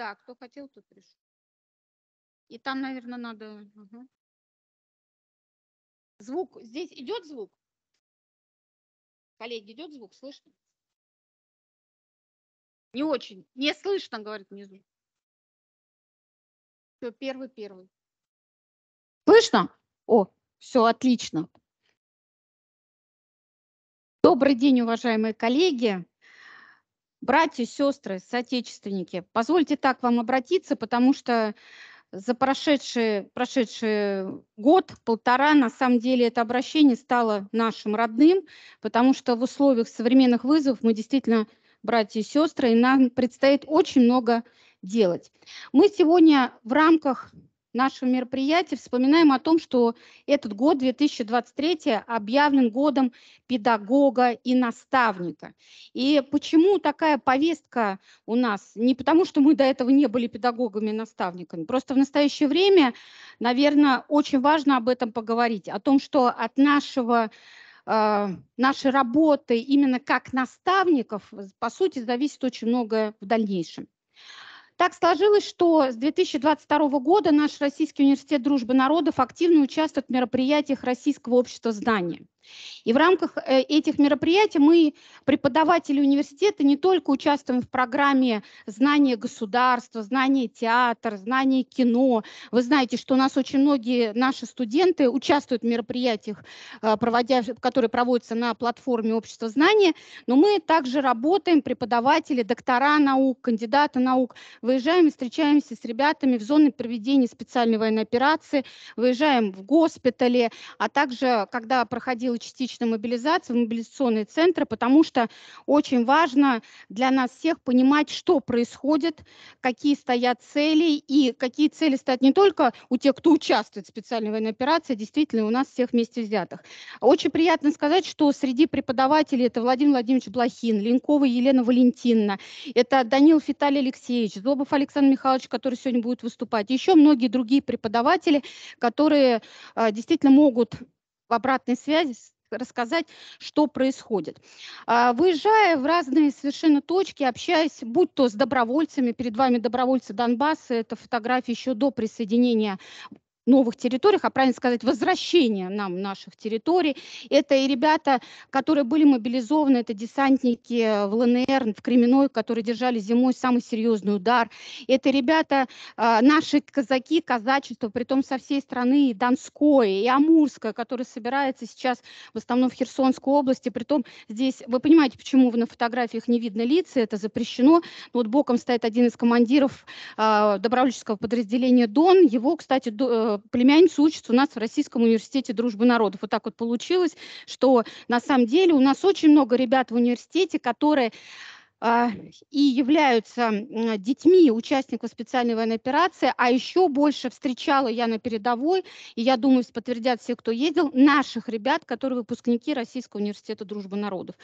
Так, кто хотел, тот пришел. И там, наверное, надо... Угу. Звук. Здесь идет звук? Коллеги, идет звук? Слышно? Не очень. Не слышно, говорит внизу. Все, первый, первый. Слышно? О, все, отлично. Добрый день, уважаемые коллеги братья, сестры, соотечественники, позвольте так вам обратиться, потому что за прошедший, прошедший год, полтора, на самом деле это обращение стало нашим родным, потому что в условиях современных вызовов мы действительно братья и сестры, и нам предстоит очень много делать. Мы сегодня в рамках нашего мероприятия вспоминаем о том, что этот год 2023 объявлен годом педагога и наставника. И почему такая повестка у нас? Не потому, что мы до этого не были педагогами и наставниками. Просто в настоящее время, наверное, очень важно об этом поговорить, о том, что от нашего э, нашей работы именно как наставников, по сути, зависит очень многое в дальнейшем. Так сложилось, что с 2022 года наш Российский университет дружбы народов активно участвует в мероприятиях Российского общества знания. И в рамках э, этих мероприятий мы, преподаватели университета, не только участвуем в программе «Знание государства», «Знание театра», «Знание кино». Вы знаете, что у нас очень многие наши студенты участвуют в мероприятиях, э, проводя, которые проводятся на платформе «Общество знания», но мы также работаем, преподаватели, доктора наук, кандидаты наук, выезжаем и встречаемся с ребятами в зоны проведения специальной военной операции, выезжаем в госпитале, а также, когда проходил проводила частичную мобилизацию в мобилизационные центры, потому что очень важно для нас всех понимать, что происходит, какие стоят цели и какие цели стоят не только у тех, кто участвует в специальной военной операции, а действительно у нас всех вместе взятых. Очень приятно сказать, что среди преподавателей это Владимир Владимирович Блохин, Ленкова Елена Валентиновна, это Данил Виталий Алексеевич, Зобов Александр Михайлович, который сегодня будет выступать, еще многие другие преподаватели, которые а, действительно могут в обратной связи рассказать, что происходит. А, выезжая в разные совершенно точки, общаясь, будь то с добровольцами, перед вами добровольцы Донбасса, это фотографии еще до присоединения новых территориях, а правильно сказать, возвращение нам наших территорий. Это и ребята, которые были мобилизованы, это десантники э, в ЛНР, в Кременной, которые держали зимой самый серьезный удар. Это ребята, э, наши казаки, казачество, при том со всей страны, и Донское, и Амурское, которые собираются сейчас в основном в Херсонской области. При том здесь, вы понимаете, почему на фотографиях не видно лица, это запрещено. Вот боком стоит один из командиров э, добровольческого подразделения «Дон». Его, кстати, племянница учится у нас в Российском университете дружбы народов. Вот так вот получилось, что на самом деле у нас очень много ребят в университете, которые а, и являются детьми участников специальной военной операции, а еще больше встречала я на передовой, и я думаю, подтвердят все, кто ездил, наших ребят, которые выпускники Российского университета дружбы народов.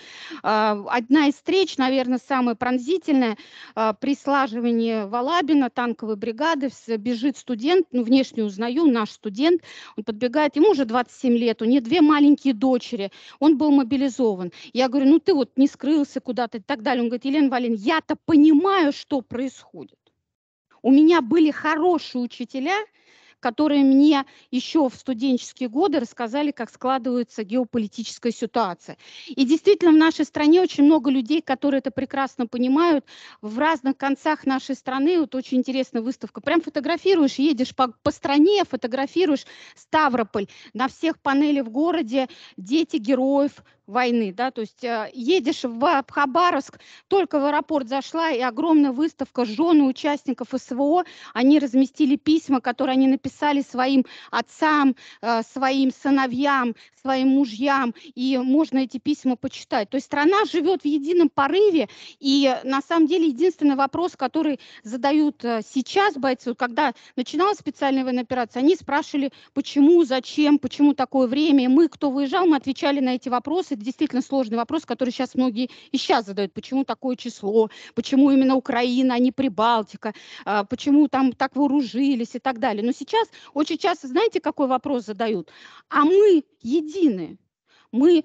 А, одна из встреч, наверное, самая пронзительная, а, при слаживании Валабина, танковой бригады, бежит студент, ну, внешне узнаю, наш студент, он подбегает, ему уже 27 лет, у него две маленькие дочери, он был мобилизован. Я говорю, ну ты вот не скрылся куда-то и так далее. Он говорит, Елена Валерьевна, я-то понимаю, что происходит. У меня были хорошие учителя, которые мне еще в студенческие годы рассказали, как складывается геополитическая ситуация. И действительно, в нашей стране очень много людей, которые это прекрасно понимают. В разных концах нашей страны, вот очень интересная выставка, прям фотографируешь, едешь по, по стране, фотографируешь Ставрополь. На всех панелях в городе дети героев, войны, да, то есть э, едешь в Хабаровск, только в аэропорт зашла, и огромная выставка жены участников СВО, они разместили письма, которые они написали своим отцам, э, своим сыновьям, своим мужьям, и можно эти письма почитать. То есть страна живет в едином порыве, и э, на самом деле единственный вопрос, который задают сейчас бойцы, когда начиналась специальная военная операция, они спрашивали, почему, зачем, почему такое время, и мы, кто выезжал, мы отвечали на эти вопросы, это действительно сложный вопрос, который сейчас многие и сейчас задают. Почему такое число? Почему именно Украина, а не Прибалтика? А, почему там так вооружились и так далее? Но сейчас очень часто, знаете, какой вопрос задают? А мы едины мы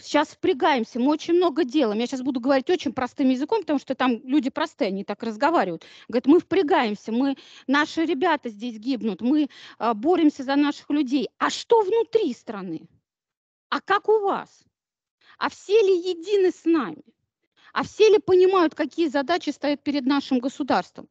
сейчас э, впрягаемся, мы очень много делаем. Я сейчас буду говорить очень простым языком, потому что там люди простые, они так разговаривают. Говорят, мы впрягаемся, мы, наши ребята здесь гибнут, мы э, боремся за наших людей. А что внутри страны? А как у вас? а все ли едины с нами? А все ли понимают, какие задачи стоят перед нашим государством?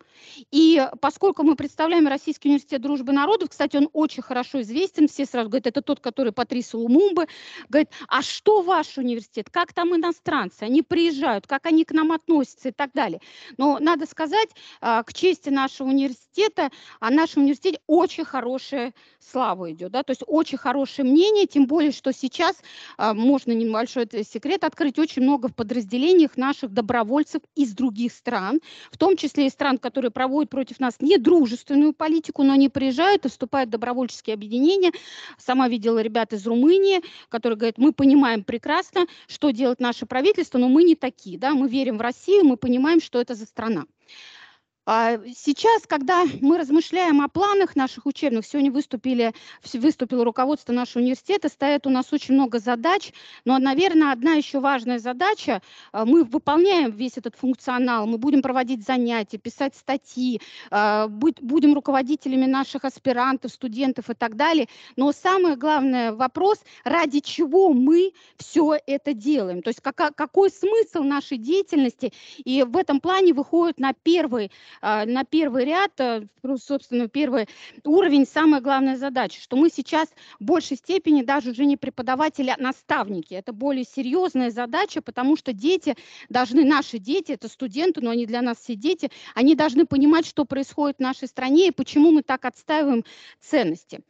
И поскольку мы представляем Российский университет дружбы народов, кстати, он очень хорошо известен, все сразу говорят, это тот, который Патриса Лумумбы, говорит, а что ваш университет, как там иностранцы, они приезжают, как они к нам относятся и так далее. Но надо сказать, а, к чести нашего университета, а нашем университете очень хорошая слава идет, да, то есть очень хорошее мнение, тем более, что сейчас, а, можно небольшой э, секрет открыть, очень много в подразделениях на наших добровольцев из других стран, в том числе из стран, которые проводят против нас недружественную политику, но они приезжают и а вступают в добровольческие объединения. Сама видела ребят из Румынии, которые говорят, мы понимаем прекрасно, что делает наше правительство, но мы не такие, да, мы верим в Россию, мы понимаем, что это за страна. А, сейчас, когда мы размышляем о планах наших учебных, сегодня выступили, выступило руководство нашего университета, стоят у нас очень много задач, но, наверное, одна еще важная задача, а, мы выполняем весь этот функционал, мы будем проводить занятия, писать статьи, а, будем руководителями наших аспирантов, студентов и так далее, но самый главный вопрос, ради чего мы все это делаем, то есть какой смысл нашей деятельности, и в этом плане выходит на первый а, на первый ряд, а, ну, собственно, первый уровень, самая главная задача, что мы сейчас в большей степени даже уже не преподаватели, а наставники. Это более серьезная задача, потому что дети должны, наши дети, это студенты, но они для нас все дети, они должны понимать, что происходит в нашей стране и почему мы так отстаиваем ценности.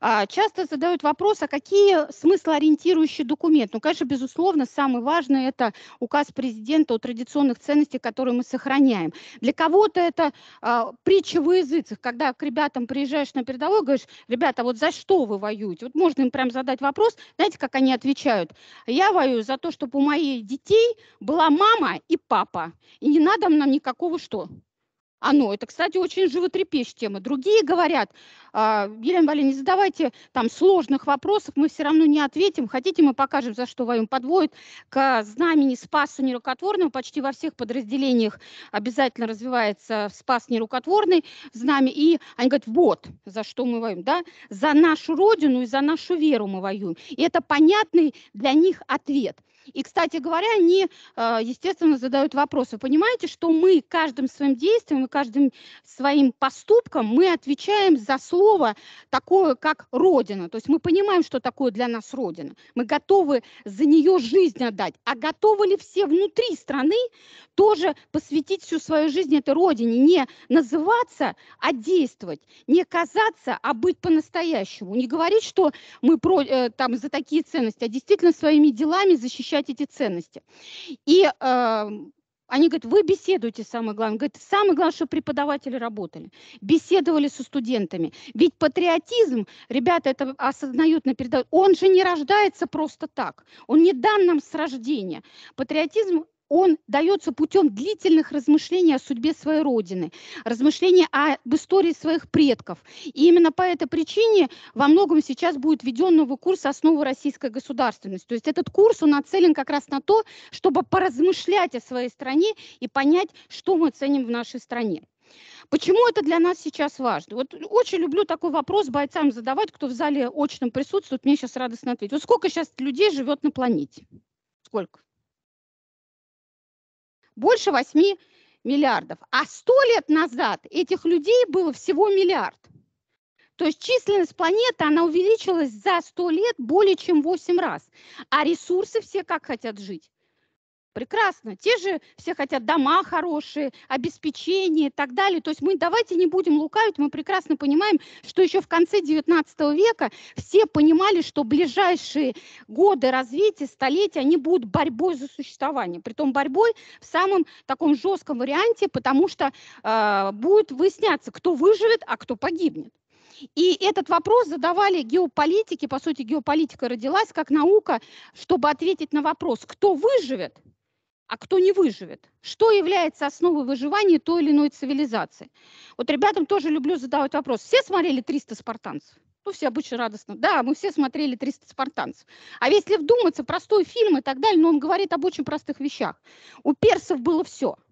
А, часто задают вопрос, а какие смыслоориентирующие документы? Ну, конечно, безусловно, самый важный – это указ президента о традиционных ценностях, которые мы сохраняем. Для кого-то это а, притча во языцах, когда к ребятам приезжаешь на передовой, говоришь, ребята, вот за что вы воюете? Вот можно им прям задать вопрос, знаете, как они отвечают? Я воюю за то, чтобы у моих детей была мама и папа, и не надо нам никакого что? оно. А, ну, это, кстати, очень животрепещущая тема. Другие говорят, а, Елена Валерьевна, не задавайте там сложных вопросов, мы все равно не ответим. Хотите, мы покажем, за что воюем. подводят к знамени Спаса Нерукотворного. Почти во всех подразделениях обязательно развивается Спас Нерукотворный знамя. И они говорят, вот, за что мы воюем. Да? За нашу Родину и за нашу веру мы воюем. И это понятный для них ответ. И, кстати говоря, они, э, естественно, задают вопросы. Вы понимаете, что мы каждым своим действием и каждым своим поступком мы отвечаем за слово такое, как Родина. То есть мы понимаем, что такое для нас Родина. Мы готовы за нее жизнь отдать. А готовы ли все внутри страны тоже посвятить всю свою жизнь этой Родине? Не называться, а действовать. Не казаться, а быть по-настоящему. Не говорить, что мы про, э, там, за такие ценности, а действительно своими делами защищать защищать эти ценности. И э, они говорят, вы беседуете, самое главное. Говорят, самое главное, что преподаватели работали, беседовали со студентами. Ведь патриотизм, ребята это осознают на передовой, он же не рождается просто так. Он не дан нам с рождения. Патриотизм он дается путем длительных размышлений о судьбе своей родины, размышлений об истории своих предков. И именно по этой причине во многом сейчас будет введен новый курс «Основы российской государственности». То есть этот курс, он нацелен как раз на то, чтобы поразмышлять о своей стране и понять, что мы ценим в нашей стране. Почему это для нас сейчас важно? Вот очень люблю такой вопрос бойцам задавать, кто в зале очном присутствует, мне сейчас радостно ответить. Вот сколько сейчас людей живет на планете? Сколько? больше 8 миллиардов. А 100 лет назад этих людей было всего миллиард. То есть численность планеты, она увеличилась за 100 лет более чем 8 раз. А ресурсы все как хотят жить? прекрасно. Те же все хотят дома хорошие, обеспечение и так далее. То есть мы давайте не будем лукавить, мы прекрасно понимаем, что еще в конце 19 века все понимали, что ближайшие годы развития, столетия, они будут борьбой за существование. Притом борьбой в самом таком жестком варианте, потому что э, будет выясняться, кто выживет, а кто погибнет. И этот вопрос задавали геополитики, по сути, геополитика родилась как наука, чтобы ответить на вопрос, кто выживет – а кто не выживет. Что является основой выживания той или иной цивилизации? Вот ребятам тоже люблю задавать вопрос. Все смотрели «300 спартанцев»? Ну, все обычно радостно. Да, мы все смотрели «300 спартанцев». А если вдуматься, простой фильм и так далее, но он говорит об очень простых вещах. У персов было все –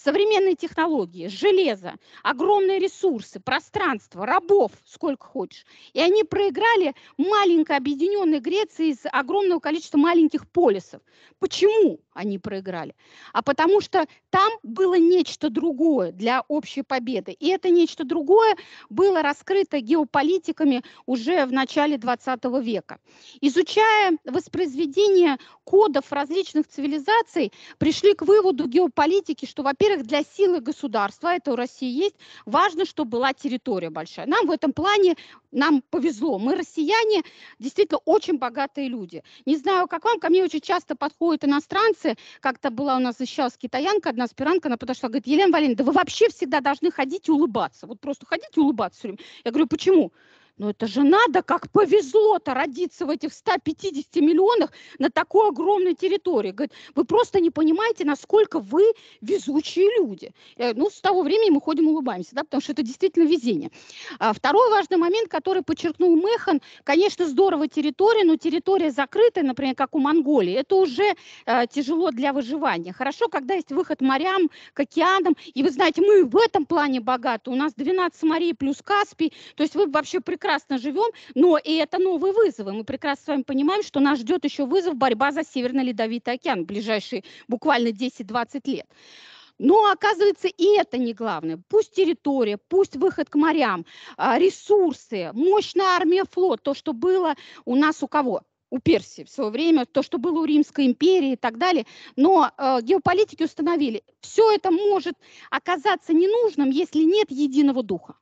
Современные технологии, железо, огромные ресурсы, пространство, рабов, сколько хочешь. И они проиграли маленькой объединенной Греции из огромного количества маленьких полисов. Почему они проиграли? А потому что там было нечто другое для общей победы. И это нечто другое было раскрыто геополитиками уже в начале 20 века. Изучая воспроизведение кодов различных цивилизаций, пришли к выводу геополитики, что, во-первых, во-первых, для силы государства, это у России есть, важно, чтобы была территория большая. Нам в этом плане, нам повезло. Мы, россияне, действительно очень богатые люди. Не знаю, как вам, ко мне очень часто подходят иностранцы. Как-то была у нас защищалась китаянка, одна аспирантка, она подошла, говорит, Елена Валерьевна, да вы вообще всегда должны ходить и улыбаться. Вот просто ходить и улыбаться все время. Я говорю, почему? Но «Ну, это же надо, как повезло-то родиться в этих 150 миллионах на такой огромной территории. Говорит, вы просто не понимаете, насколько вы везучие люди. Ну, с того времени мы ходим улыбаемся, да, потому что это действительно везение. А второй важный момент, который подчеркнул Механ, конечно, здорово территория, но территория закрытая, например, как у Монголии, это уже э, тяжело для выживания. Хорошо, когда есть выход морям, к океанам, и вы знаете, мы в этом плане богаты. У нас 12 морей плюс Каспий, то есть вы вообще прекрасно прекрасно живем, но и это новые вызовы. Мы прекрасно с вами понимаем, что нас ждет еще вызов борьба за Северный Ледовитый океан в ближайшие буквально 10-20 лет. Но оказывается, и это не главное. Пусть территория, пусть выход к морям, а, ресурсы, мощная армия, флот, то, что было у нас у кого? у Персии в свое время, то, что было у Римской империи и так далее. Но э, геополитики установили, все это может оказаться ненужным, если нет единого духа.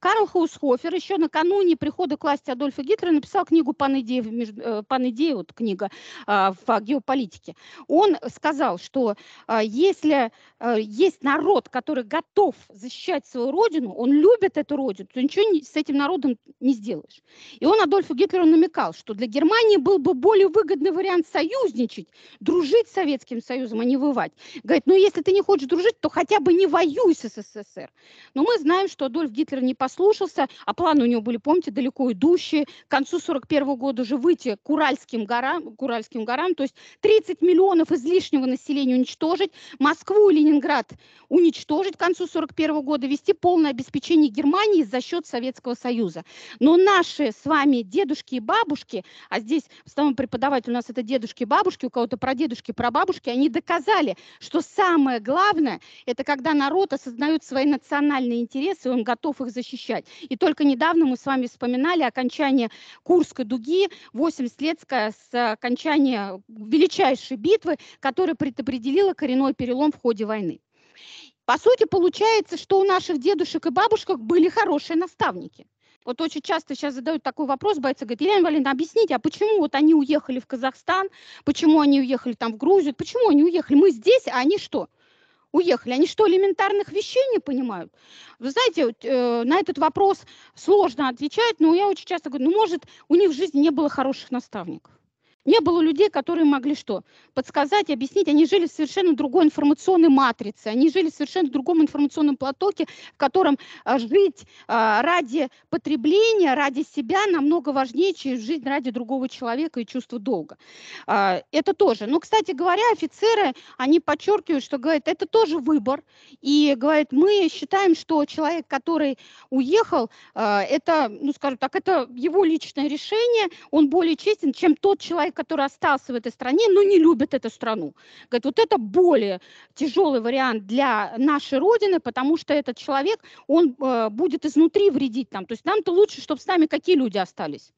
Карл Хаусхофер еще накануне прихода к власти Адольфа Гитлера написал книгу «Панидея», э, «Панидея» вот книга а, в геополитике. Он сказал, что а, если э, есть народ, который готов защищать свою родину, он любит эту родину, то ничего с этим народом не сделаешь. И он Адольфу Гитлеру намекал, что для Германии был бы более выгодный вариант союзничать, дружить с Советским Союзом, а не воевать. Говорит, ну если ты не хочешь дружить, то хотя бы не воюй с СССР. Но мы знаем, что Адольф Гитлер не по послушался, а планы у него были, помните, далеко идущие, к концу 41 года уже выйти к Уральским горам, к Уральским горам, то есть 30 миллионов излишнего населения уничтожить, Москву и Ленинград уничтожить к концу 41 года, вести полное обеспечение Германии за счет Советского Союза. Но наши с вами дедушки и бабушки, а здесь в основном преподаватель у нас это дедушки и бабушки, у кого-то про дедушки, про бабушки, они доказали, что самое главное, это когда народ осознает свои национальные интересы, он готов их защищать защищать. И только недавно мы с вами вспоминали окончание Курской дуги, 80 лет с окончания величайшей битвы, которая предопределила коренной перелом в ходе войны. По сути, получается, что у наших дедушек и бабушек были хорошие наставники. Вот очень часто сейчас задают такой вопрос, бойцы говорят, Елена Валерьевна, объясните, а почему вот они уехали в Казахстан, почему они уехали там в Грузию, почему они уехали, мы здесь, а они что? уехали. Они что, элементарных вещей не понимают? Вы знаете, э, на этот вопрос сложно отвечать, но я очень часто говорю, ну, может, у них в жизни не было хороших наставников не было людей, которые могли что? Подсказать, объяснить. Они жили в совершенно другой информационной матрице, они жили в совершенно другом информационном потоке, в котором а, жить а, ради потребления, ради себя намного важнее, чем жить ради другого человека и чувство долга. А, это тоже. Но, ну, кстати говоря, офицеры, они подчеркивают, что, говорят, это тоже выбор. И, говорят, мы считаем, что человек, который уехал, это, ну, скажем так, это его личное решение, он более честен, чем тот человек, который остался в этой стране, но не любит эту страну. Говорит, вот это более тяжелый вариант для нашей Родины, потому что этот человек, он э, будет изнутри вредить нам. То есть нам-то лучше, чтобы с нами какие люди остались?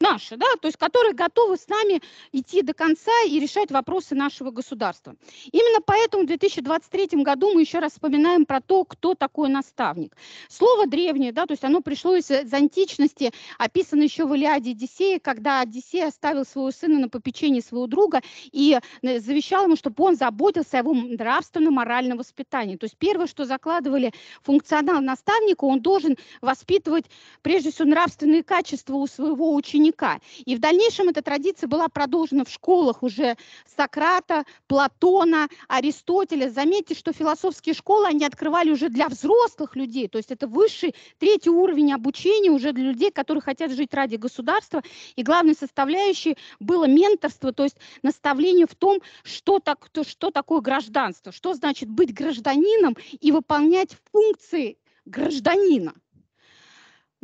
наши, да, то есть которые готовы с нами идти до конца и решать вопросы нашего государства. Именно поэтому в 2023 году мы еще раз вспоминаем про то, кто такой наставник. Слово древнее, да, то есть оно пришло из, э, из античности, описано еще в Илиаде Одиссея, когда Одиссей оставил своего сына на попечении своего друга и э, завещал ему, чтобы он заботился о его нравственно-моральном воспитании. То есть первое, что закладывали функционал наставника, он должен воспитывать прежде всего нравственные качества у своего ученика, ученика. И в дальнейшем эта традиция была продолжена в школах уже Сократа, Платона, Аристотеля. Заметьте, что философские школы они открывали уже для взрослых людей, то есть это высший, третий уровень обучения уже для людей, которые хотят жить ради государства. И главной составляющей было менторство, то есть наставление в том, что, так, что такое гражданство, что значит быть гражданином и выполнять функции гражданина.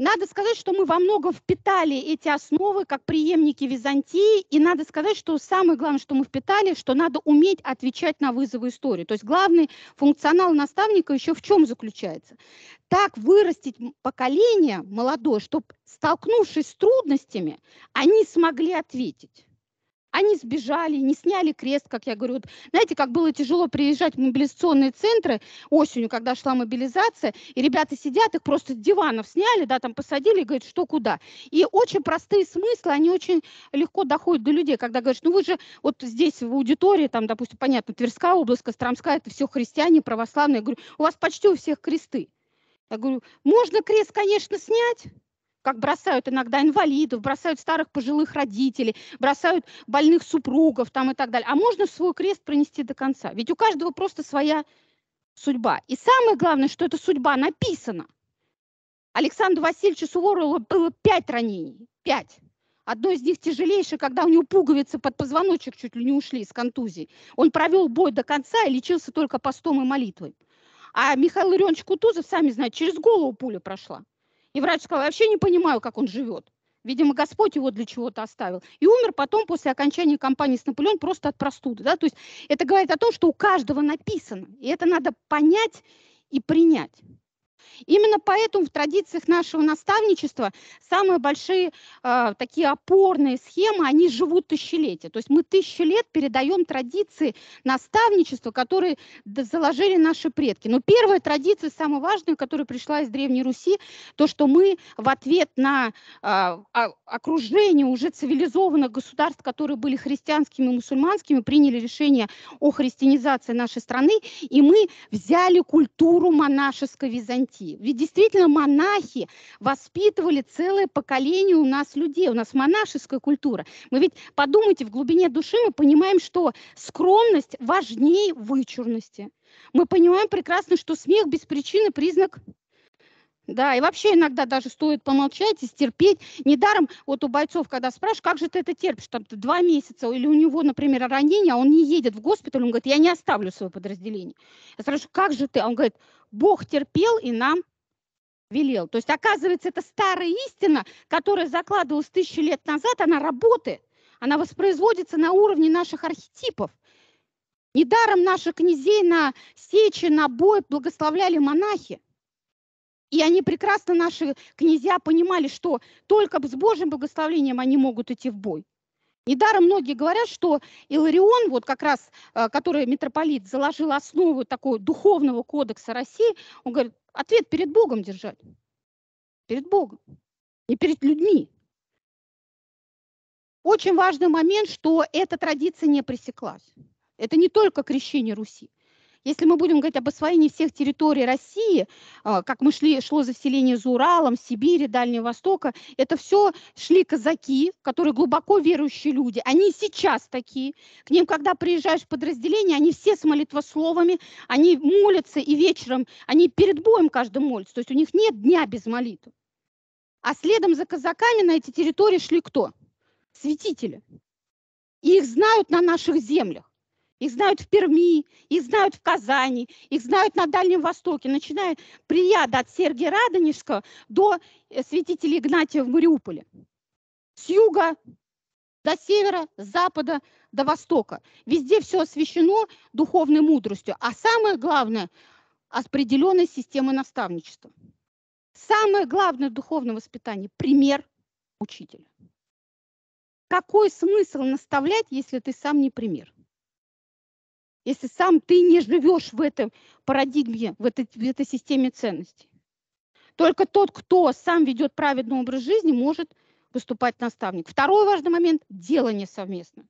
Надо сказать, что мы во многом впитали эти основы как преемники Византии, и надо сказать, что самое главное, что мы впитали, что надо уметь отвечать на вызовы истории. То есть главный функционал наставника еще в чем заключается? Так вырастить поколение молодое, чтобы, столкнувшись с трудностями, они смогли ответить. Они сбежали, не сняли крест, как я говорю. Вот, знаете, как было тяжело приезжать в мобилизационные центры осенью, когда шла мобилизация, и ребята сидят, их просто с диванов сняли, да, там посадили, и говорят, что куда. И очень простые смыслы, они очень легко доходят до людей, когда говоришь, ну вы же вот здесь в аудитории, там, допустим, понятно, Тверская область, Костромская, это все христиане, православные. Я говорю, у вас почти у всех кресты. Я говорю, можно крест, конечно, снять, как бросают иногда инвалидов, бросают старых пожилых родителей, бросают больных супругов там и так далее. А можно свой крест пронести до конца? Ведь у каждого просто своя судьба. И самое главное, что эта судьба написана. Александру Васильевичу Суворову было пять ранений. Пять. Одно из них тяжелейшее, когда у него пуговицы под позвоночник чуть ли не ушли из контузии. Он провел бой до конца и лечился только постом и молитвой. А Михаил Ларионович Кутузов, сами знаете, через голову пуля прошла. И врач сказал, я вообще не понимаю, как он живет. Видимо, Господь его для чего-то оставил. И умер потом после окончания кампании с Наполеон просто от простуды. Да? То есть это говорит о том, что у каждого написано. И это надо понять и принять. Именно поэтому в традициях нашего наставничества самые большие э, такие опорные схемы, они живут тысячелетия. То есть мы тысячи лет передаем традиции наставничества, которые заложили наши предки. Но первая традиция, самая важная, которая пришла из Древней Руси, то, что мы в ответ на э, окружение уже цивилизованных государств, которые были христианскими и мусульманскими, приняли решение о христианизации нашей страны, и мы взяли культуру монашеской Византии пойти. Ведь действительно монахи воспитывали целое поколение у нас людей, у нас монашеская культура. Мы ведь, подумайте, в глубине души мы понимаем, что скромность важнее вычурности. Мы понимаем прекрасно, что смех без причины признак да, и вообще иногда даже стоит помолчать и стерпеть. Недаром вот у бойцов, когда спрашивают, как же ты это терпишь, там два месяца, или у него, например, ранение, а он не едет в госпиталь, он говорит, я не оставлю свое подразделение. Я спрашиваю, как же ты? А он говорит, Бог терпел и нам велел. То есть, оказывается, это старая истина, которая закладывалась тысячи лет назад, она работает, она воспроизводится на уровне наших архетипов. Недаром наших князей на сечи, на бой благословляли монахи – и они прекрасно, наши князья, понимали, что только с Божьим благословением они могут идти в бой. Недаром многие говорят, что Иларион, вот как раз, э, который митрополит заложил основу такого духовного кодекса России, он говорит, ответ перед Богом держать. Перед Богом, не перед людьми. Очень важный момент, что эта традиция не пресеклась. Это не только крещение Руси. Если мы будем говорить об освоении всех территорий России, а, как мы шли, шло заселение за Уралом, Сибири, Дальнего Востока, это все шли казаки, которые глубоко верующие люди. Они сейчас такие. К ним, когда приезжаешь в подразделение, они все с молитвословами, они молятся и вечером, они перед боем каждый молятся. То есть у них нет дня без молитвы. А следом за казаками на эти территории шли кто? Святители. И их знают на наших землях их знают в Перми, их знают в Казани, их знают на Дальнем Востоке, начиная прияда от Сергия Радонежского до э, святителя Игнатия в Мариуполе. С юга до севера, с запада до востока. Везде все освящено духовной мудростью. А самое главное – определенной системой наставничества. Самое главное в духовном воспитании – пример учителя. Какой смысл наставлять, если ты сам не пример? если сам ты не живешь в этом парадигме, в этой, в этой системе ценностей. Только тот, кто сам ведет праведный образ жизни, может выступать наставник. Второй важный момент – дело не совместно.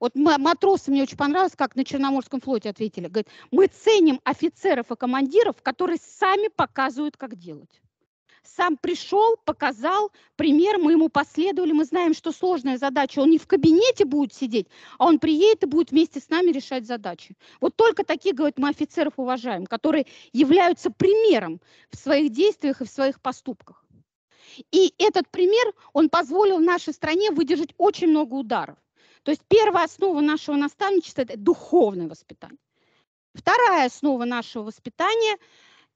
Вот матросы, мне очень понравилось, как на Черноморском флоте ответили. Говорит, мы ценим офицеров и командиров, которые сами показывают, как делать сам пришел, показал пример, мы ему последовали, мы знаем, что сложная задача, он не в кабинете будет сидеть, а он приедет и будет вместе с нами решать задачи. Вот только такие, говорят, мы офицеров уважаем, которые являются примером в своих действиях и в своих поступках. И этот пример, он позволил нашей стране выдержать очень много ударов. То есть первая основа нашего наставничества – это духовное воспитание. Вторая основа нашего воспитания –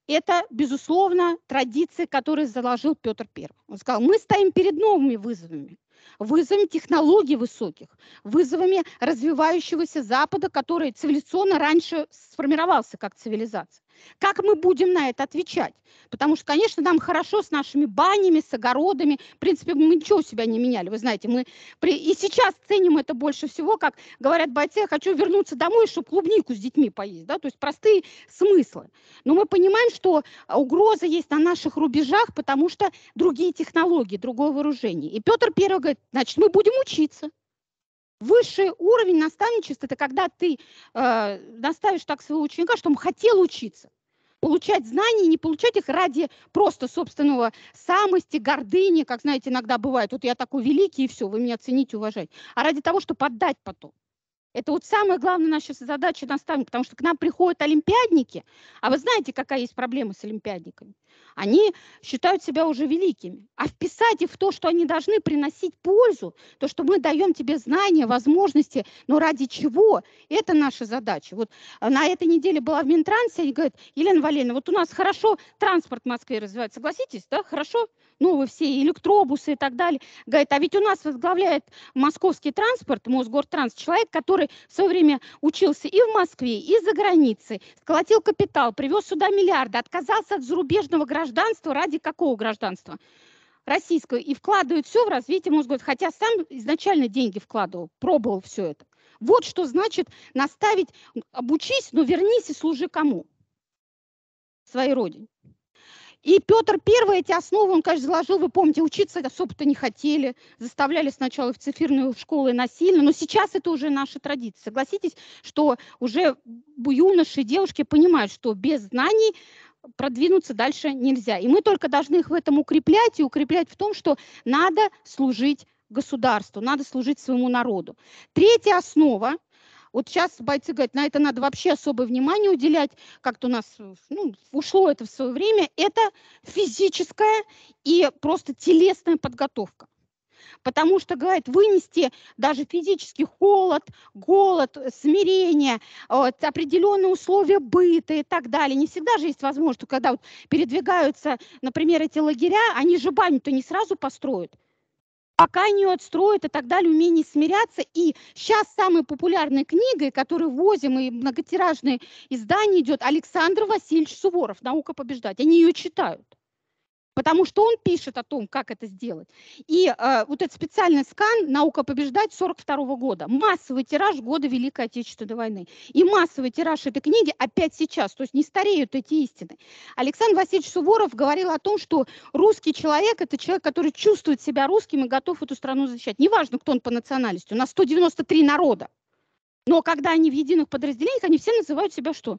это, безусловно, традиции, которые заложил Петр I. Он сказал, мы стоим перед новыми вызовами. Вызовами технологий высоких, вызовами развивающегося Запада, который цивилизационно раньше сформировался как цивилизация. Как мы будем на это отвечать? Потому что, конечно, нам хорошо с нашими банями, с огородами. В принципе, мы ничего у себя не меняли. Вы знаете, мы при... и сейчас ценим это больше всего, как говорят бойцы, я хочу вернуться домой, чтобы клубнику с детьми поесть. Да? То есть простые смыслы. Но мы понимаем, что угроза есть на наших рубежах, потому что другие технологии, другое вооружение. И Петр Первый говорит, значит, мы будем учиться. Высший уровень наставничества – это когда ты э, наставишь так своего ученика, что он хотел учиться, получать знания, не получать их ради просто собственного самости, гордыни, как, знаете, иногда бывает, вот я такой великий, и все, вы меня цените, уважаете, а ради того, чтобы отдать потом. Это вот самая главная наша задача наставника, потому что к нам приходят олимпиадники, а вы знаете, какая есть проблема с олимпиадниками? Они считают себя уже великими. А вписать их в то, что они должны приносить пользу, то, что мы даем тебе знания, возможности, но ради чего, это наша задача. Вот а, на этой неделе была в Минтрансе, и говорит, Елена Валерьевна, вот у нас хорошо транспорт в Москве развивается, согласитесь, да, хорошо? Новые ну, все электробусы и так далее. Говорит, а ведь у нас возглавляет московский транспорт, Мосгортранс, человек, который который в свое время учился и в Москве, и за границей, сколотил капитал, привез сюда миллиарды, отказался от зарубежного гражданства ради какого гражданства? Российского. И вкладывает все в развитие мозга. Хотя сам изначально деньги вкладывал, пробовал все это. Вот что значит наставить, обучись, но вернись и служи кому? Своей родине. И Петр Первый эти основы, он, конечно, заложил, вы помните, учиться особо-то не хотели, заставляли сначала в цифирную школы насильно, но сейчас это уже наша традиция. Согласитесь, что уже юноши и девушки понимают, что без знаний продвинуться дальше нельзя. И мы только должны их в этом укреплять и укреплять в том, что надо служить государству, надо служить своему народу. Третья основа вот сейчас бойцы говорят, на это надо вообще особое внимание уделять, как-то у нас ну, ушло это в свое время, это физическая и просто телесная подготовка. Потому что, говорит, вынести даже физический холод, голод, смирение, вот, определенные условия быта и так далее. Не всегда же есть возможность, когда вот передвигаются, например, эти лагеря, они же баню-то не сразу построят пока не отстроят и так далее, умение смиряться. И сейчас самой популярной книгой, которую возим, и многотиражное издание идет Александр Васильевич Суворов «Наука побеждать». Они ее читают потому что он пишет о том, как это сделать. И э, вот этот специальный скан «Наука побеждать» 42 года. Массовый тираж года Великой Отечественной войны. И массовый тираж этой книги опять сейчас, то есть не стареют эти истины. Александр Васильевич Суворов говорил о том, что русский человек – это человек, который чувствует себя русским и готов эту страну защищать. Неважно, кто он по национальности. У нас 193 народа. Но когда они в единых подразделениях, они все называют себя что?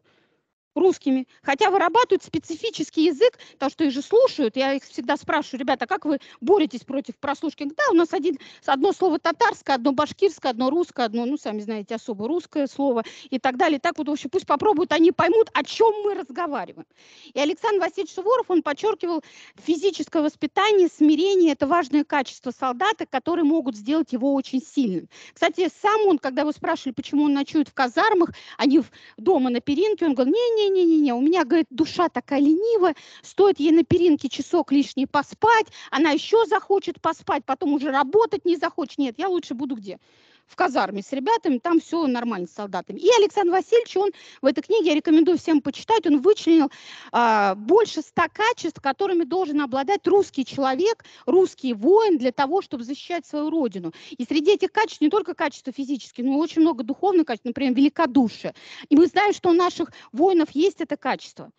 русскими, хотя вырабатывают специфический язык, потому что их же слушают. Я их всегда спрашиваю, ребята, как вы боретесь против прослушки? Да, у нас один, одно слово татарское, одно башкирское, одно русское, одно, ну, сами знаете, особо русское слово и так далее. Так вот, в общем, пусть попробуют, они поймут, о чем мы разговариваем. И Александр Васильевич Суворов, он подчеркивал, физическое воспитание, смирение – это важное качество солдата, которые могут сделать его очень сильным. Кстати, сам он, когда его спрашивали, почему он ночует в казармах, а не в дома на перинке, он говорил, не-не, не-не-не, у меня, говорит, душа такая ленивая, стоит ей на перинке часок лишний поспать, она еще захочет поспать, потом уже работать не захочет. Нет, я лучше буду где? в казарме с ребятами, там все нормально с солдатами. И Александр Васильевич, он в этой книге, я рекомендую всем почитать, он вычленил а, больше ста качеств, которыми должен обладать русский человек, русский воин для того, чтобы защищать свою родину. И среди этих качеств не только качества физические, но и очень много духовных качеств, например, великодушие. И мы знаем, что у наших воинов есть это качество.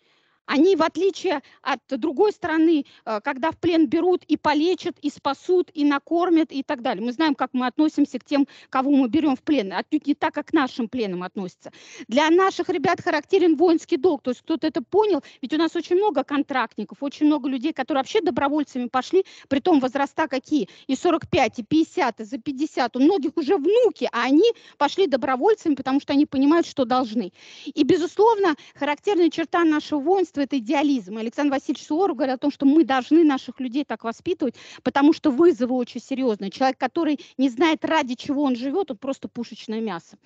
Они, в отличие от другой страны, э, когда в плен берут и полечат, и спасут, и накормят, и так далее. Мы знаем, как мы относимся к тем, кого мы берем в плен. Отнюдь не так, как к нашим пленам относятся. Для наших ребят характерен воинский долг. То есть кто-то это понял. Ведь у нас очень много контрактников, очень много людей, которые вообще добровольцами пошли, при том возраста какие? И 45, и 50, и за 50. У многих уже внуки, а они пошли добровольцами, потому что они понимают, что должны. И, безусловно, характерная черта нашего воинства это идеализм. Александр Васильевич Суворов говорил о том, что мы должны наших людей так воспитывать, потому что вызовы очень серьезные. Человек, который не знает, ради чего он живет, он просто пушечное мясо.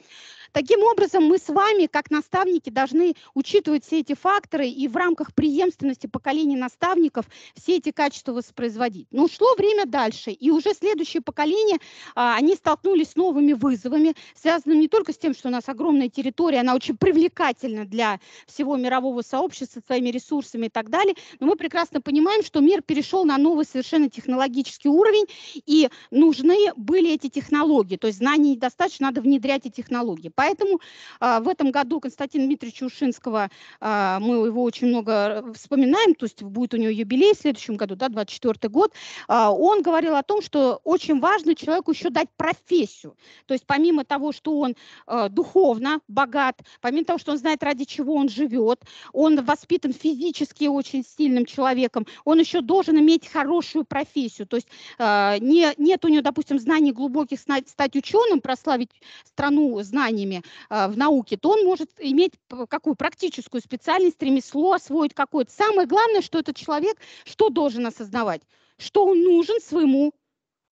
Таким образом, мы с вами, как наставники, должны учитывать все эти факторы и в рамках преемственности поколений наставников все эти качества воспроизводить. Но шло время дальше, и уже следующее поколение, а, они столкнулись с новыми вызовами, связанными не только с тем, что у нас огромная территория, она очень привлекательна для всего мирового сообщества, своими ресурсами и так далее. Но мы прекрасно понимаем, что мир перешел на новый совершенно технологический уровень, и нужны были эти технологии. То есть знаний недостаточно, надо внедрять эти технологии. Поэтому э, в этом году Константин Дмитриевич Ушинского, э, мы его очень много э, вспоминаем, то есть будет у него юбилей в следующем году, да, 24 год, э, он говорил о том, что очень важно человеку еще дать профессию. То есть помимо того, что он э, духовно богат, помимо того, что он знает, ради чего он живет, он воспитан этом физически очень сильным человеком, он еще должен иметь хорошую профессию. То есть э, не, нет у него, допустим, знаний глубоких стать ученым, прославить страну знаниями э, в науке, то он может иметь какую практическую специальность, ремесло освоить какое-то. Самое главное, что этот человек что должен осознавать? Что он нужен своему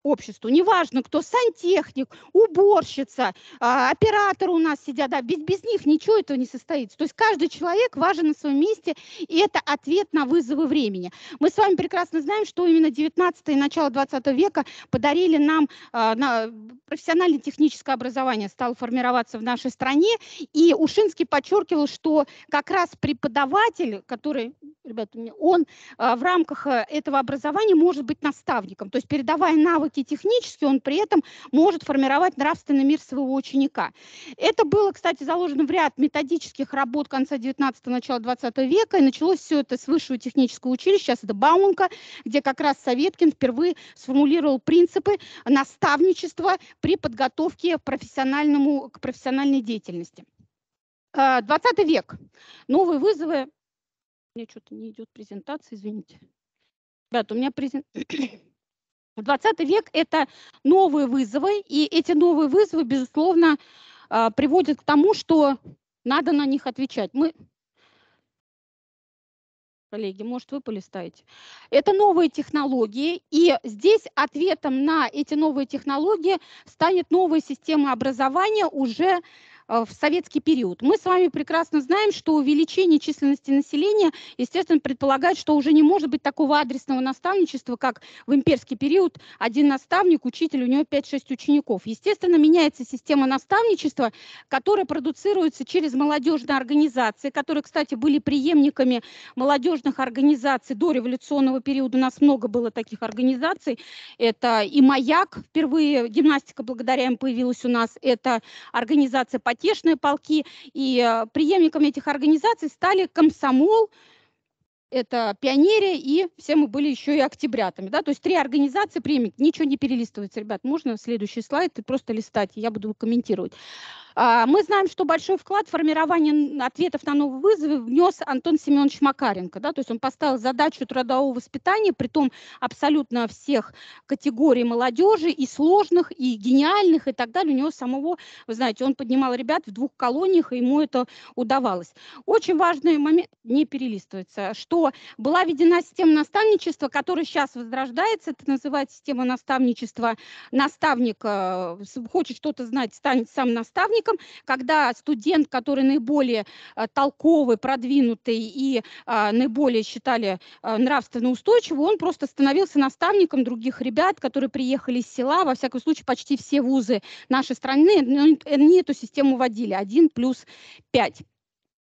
обществу. Неважно, кто сантехник, уборщица, а, операторы у нас сидят, да, без, без них ничего этого не состоится. То есть каждый человек важен на своем месте, и это ответ на вызовы времени. Мы с вами прекрасно знаем, что именно 19 и начало 20 века подарили нам а, на профессионально-техническое образование, стало формироваться в нашей стране, и Ушинский подчеркивал, что как раз преподаватель, который, ребята, он а, в рамках этого образования может быть наставником, то есть передавая навыки и технически он при этом может формировать нравственный мир своего ученика. Это было, кстати, заложено в ряд методических работ конца 19-го, начала 20 века, и началось все это с высшего технического училища, сейчас это Бауманка, где как раз Советкин впервые сформулировал принципы наставничества при подготовке к профессиональному, к профессиональной деятельности. 20 а, век. Новые вызовы. Мне что-то не идет презентация, извините. Ребята, у меня презентация... 20 век – это новые вызовы, и эти новые вызовы, безусловно, а, приводят к тому, что надо на них отвечать. Мы коллеги, может, вы полистаете. Это новые технологии, и здесь ответом на эти новые технологии станет новая система образования уже Э, в советский период. Мы с вами прекрасно знаем, что увеличение численности населения, естественно, предполагает, что уже не может быть такого адресного наставничества, как в имперский период. Один наставник, учитель, у него 5-6 учеников. Естественно, меняется система наставничества, которая продуцируется через молодежные организации, которые, кстати, были преемниками молодежных организаций до революционного периода. У нас много было таких организаций. Это и «Маяк», впервые гимнастика благодаря им появилась у нас. Это организация по потешные полки, и э, преемниками этих организаций стали комсомол, это пионерия, и все мы были еще и октябрятами. Да? То есть три организации премик. Ничего не перелистывается, ребят. Можно следующий слайд и просто листать, я буду комментировать. А, мы знаем, что большой вклад в формирование ответов на новые вызовы внес Антон Семенович Макаренко. Да? То есть он поставил задачу трудового воспитания, при том абсолютно всех категорий молодежи, и сложных, и гениальных, и так далее. У него самого, вы знаете, он поднимал ребят в двух колониях, и ему это удавалось. Очень важный момент, не перелистывается, что была введена система наставничества, которая сейчас возрождается, это называется система наставничества. Наставник э, хочет что-то знать, станет сам наставник человеком, когда студент, который наиболее э, толковый, продвинутый и а, наиболее считали э, нравственно устойчивый, он просто становился наставником других ребят, которые приехали из села, во всяком случае почти все вузы нашей страны, они ну, эту систему вводили, Один плюс пять.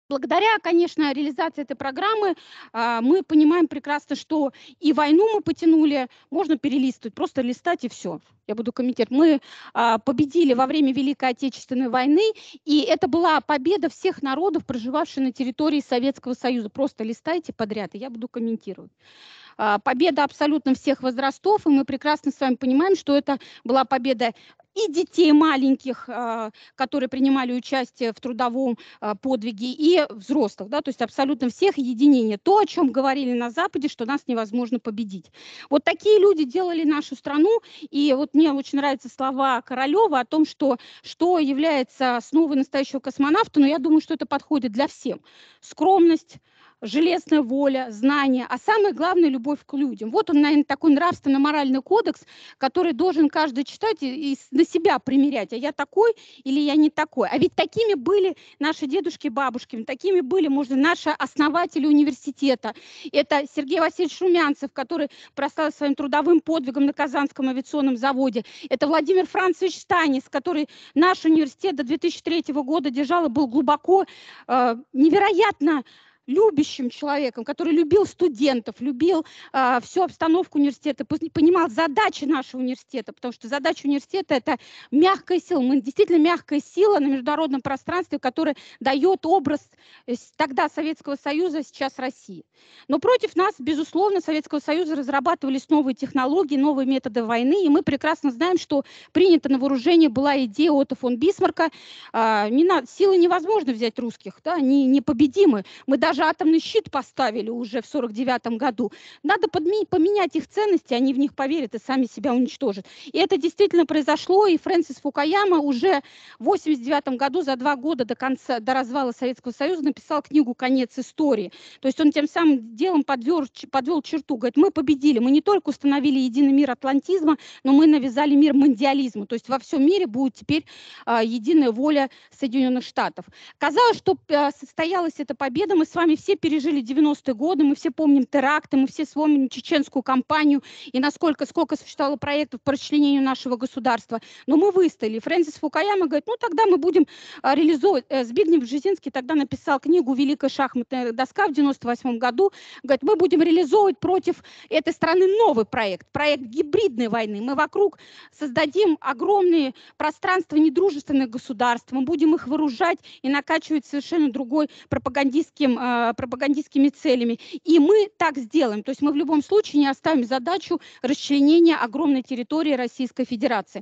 Благодаря, конечно, реализации этой программы а, мы понимаем прекрасно, что и войну мы потянули, можно перелистывать, просто листать и все. Я буду комментировать. Мы а, победили во время Великой Отечественной войны, и это была победа всех народов, проживавших на территории Советского Союза. Просто листайте подряд, и я буду комментировать. А, победа абсолютно всех возрастов, и мы прекрасно с вами понимаем, что это была победа и детей маленьких, а, которые принимали участие в трудовом а, подвиге, и взрослых, да, то есть абсолютно всех единение. То, о чем говорили на Западе, что нас невозможно победить. Вот такие люди делали нашу страну, и вот мне очень нравятся слова Королева о том, что, что является основой настоящего космонавта, но я думаю, что это подходит для всем. Скромность, железная воля, знания, а самое главное – любовь к людям. Вот он, наверное, такой нравственно-моральный кодекс, который должен каждый читать и, и на себя примерять, а я такой или я не такой. А ведь такими были наши дедушки и бабушки, такими были, может, наши основатели университета. Это Сергей Васильевич Румянцев, который прославил своим трудовым подвигом на Казанском авиационном заводе. Это Владимир Францевич Станис, который наш университет до 2003 года держал и был глубоко, э, невероятно любящим человеком, который любил студентов, любил э, всю обстановку университета, понимал задачи нашего университета, потому что задача университета – это мягкая сила. Мы действительно мягкая сила на международном пространстве, которая дает образ э, тогда Советского Союза, сейчас России. Но против нас, безусловно, Советского Союза разрабатывались новые технологии, новые методы войны, и мы прекрасно знаем, что принята на вооружение была идея Отто фон Бисмарка. Э, не на, силы невозможно взять русских, да, они непобедимы. Мы даже даже атомный щит поставили уже в 49 году. Надо поменять их ценности, они в них поверят и сами себя уничтожат. И это действительно произошло, и Фрэнсис Фукаяма уже в 89 году, за два года до конца, до развала Советского Союза, написал книгу «Конец истории». То есть он тем самым делом подвел, подвел черту, говорит, мы победили, мы не только установили единый мир атлантизма, но мы навязали мир Мондиализма. то есть во всем мире будет теперь а, единая воля Соединенных Штатов. Казалось, что а, состоялась эта победа, мы с вами вами все пережили 90-е годы, мы все помним теракты, мы все вспомним чеченскую кампанию и насколько, сколько существовало проектов по расчленению нашего государства. Но мы выстояли. Фрэнсис Фукаяма говорит, ну тогда мы будем а, реализовывать. Э, Збигнев Бжезинский тогда написал книгу «Великая шахматная доска» в 98 году. Говорит, мы будем реализовывать против этой страны новый проект, проект гибридной войны. Мы вокруг создадим огромные пространства недружественных государств, мы будем их вооружать и накачивать совершенно другой пропагандистским э, а, пропагандистскими целями. И мы так сделаем. То есть мы в любом случае не оставим задачу расчленения огромной территории Российской Федерации.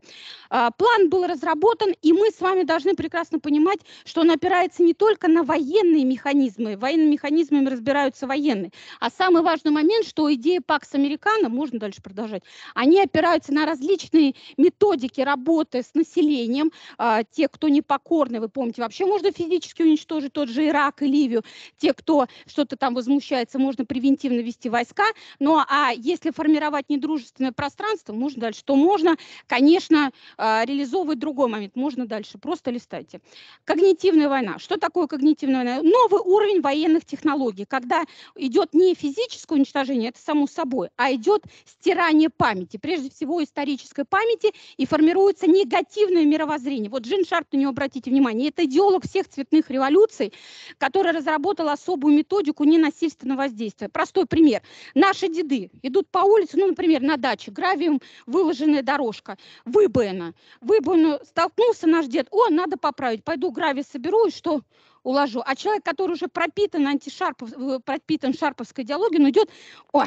А, план был разработан, и мы с вами должны прекрасно понимать, что он опирается не только на военные механизмы. Военными механизмами разбираются военные. А самый важный момент, что идея Пакс Американо, можно дальше продолжать, они опираются на различные методики работы с населением, э, те, кто непокорный. вы помните, вообще можно физически уничтожить тот же Ирак и Ливию, те, кто что-то там возмущается, можно превентивно вести войска. Ну а если формировать недружественное пространство, можно дальше. Что можно, конечно, а, реализовывать другой момент. Можно дальше. Просто листайте. Когнитивная война. Что такое когнитивная война? Новый уровень военных технологий, когда идет не физическое уничтожение, это само собой, а идет стирание памяти, прежде всего исторической памяти, и формируется негативное мировоззрение. Вот Джин Шарп, на него обратите внимание, это идеолог всех цветных революций, который разработал особенно особую методику ненасильственного воздействия. Простой пример. Наши деды идут по улице, ну, например, на даче, гравием выложенная дорожка, выбоина. Выбоину столкнулся наш дед, о, надо поправить, пойду гравий соберу и что? уложу. А человек, который уже пропитан антишарпов, э, пропитан шарповской идеологией, он идет, о,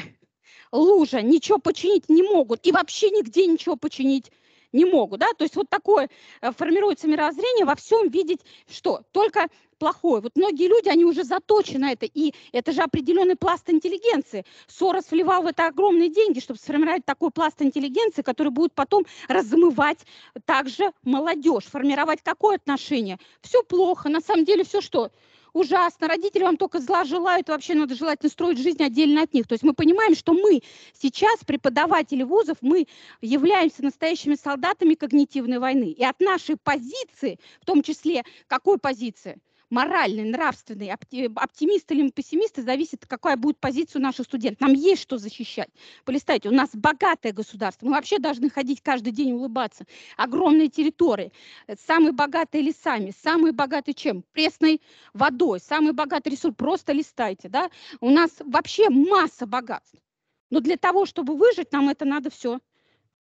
лужа, ничего починить не могут. И вообще нигде ничего починить не могут, да, то есть вот такое э, формируется мировоззрение, во всем видеть что? Только плохое. Вот многие люди, они уже заточены на это, и это же определенный пласт интеллигенции. Сорос вливал в это огромные деньги, чтобы сформировать такой пласт интеллигенции, который будет потом размывать также молодежь, формировать какое отношение. Все плохо, на самом деле все что? ужасно. Родители вам только зла желают, вообще надо желательно строить жизнь отдельно от них. То есть мы понимаем, что мы сейчас, преподаватели вузов, мы являемся настоящими солдатами когнитивной войны. И от нашей позиции, в том числе, какой позиции? моральный, нравственный, оптимист или пессимисты, зависит, какая будет позиция у наших студентов. Нам есть что защищать. Полистайте, у нас богатое государство. Мы вообще должны ходить каждый день улыбаться. Огромные территории, самые богатые лесами, самые богатые чем? Пресной водой, самый богатый ресурс. Просто листайте, да? У нас вообще масса богатств. Но для того, чтобы выжить, нам это надо все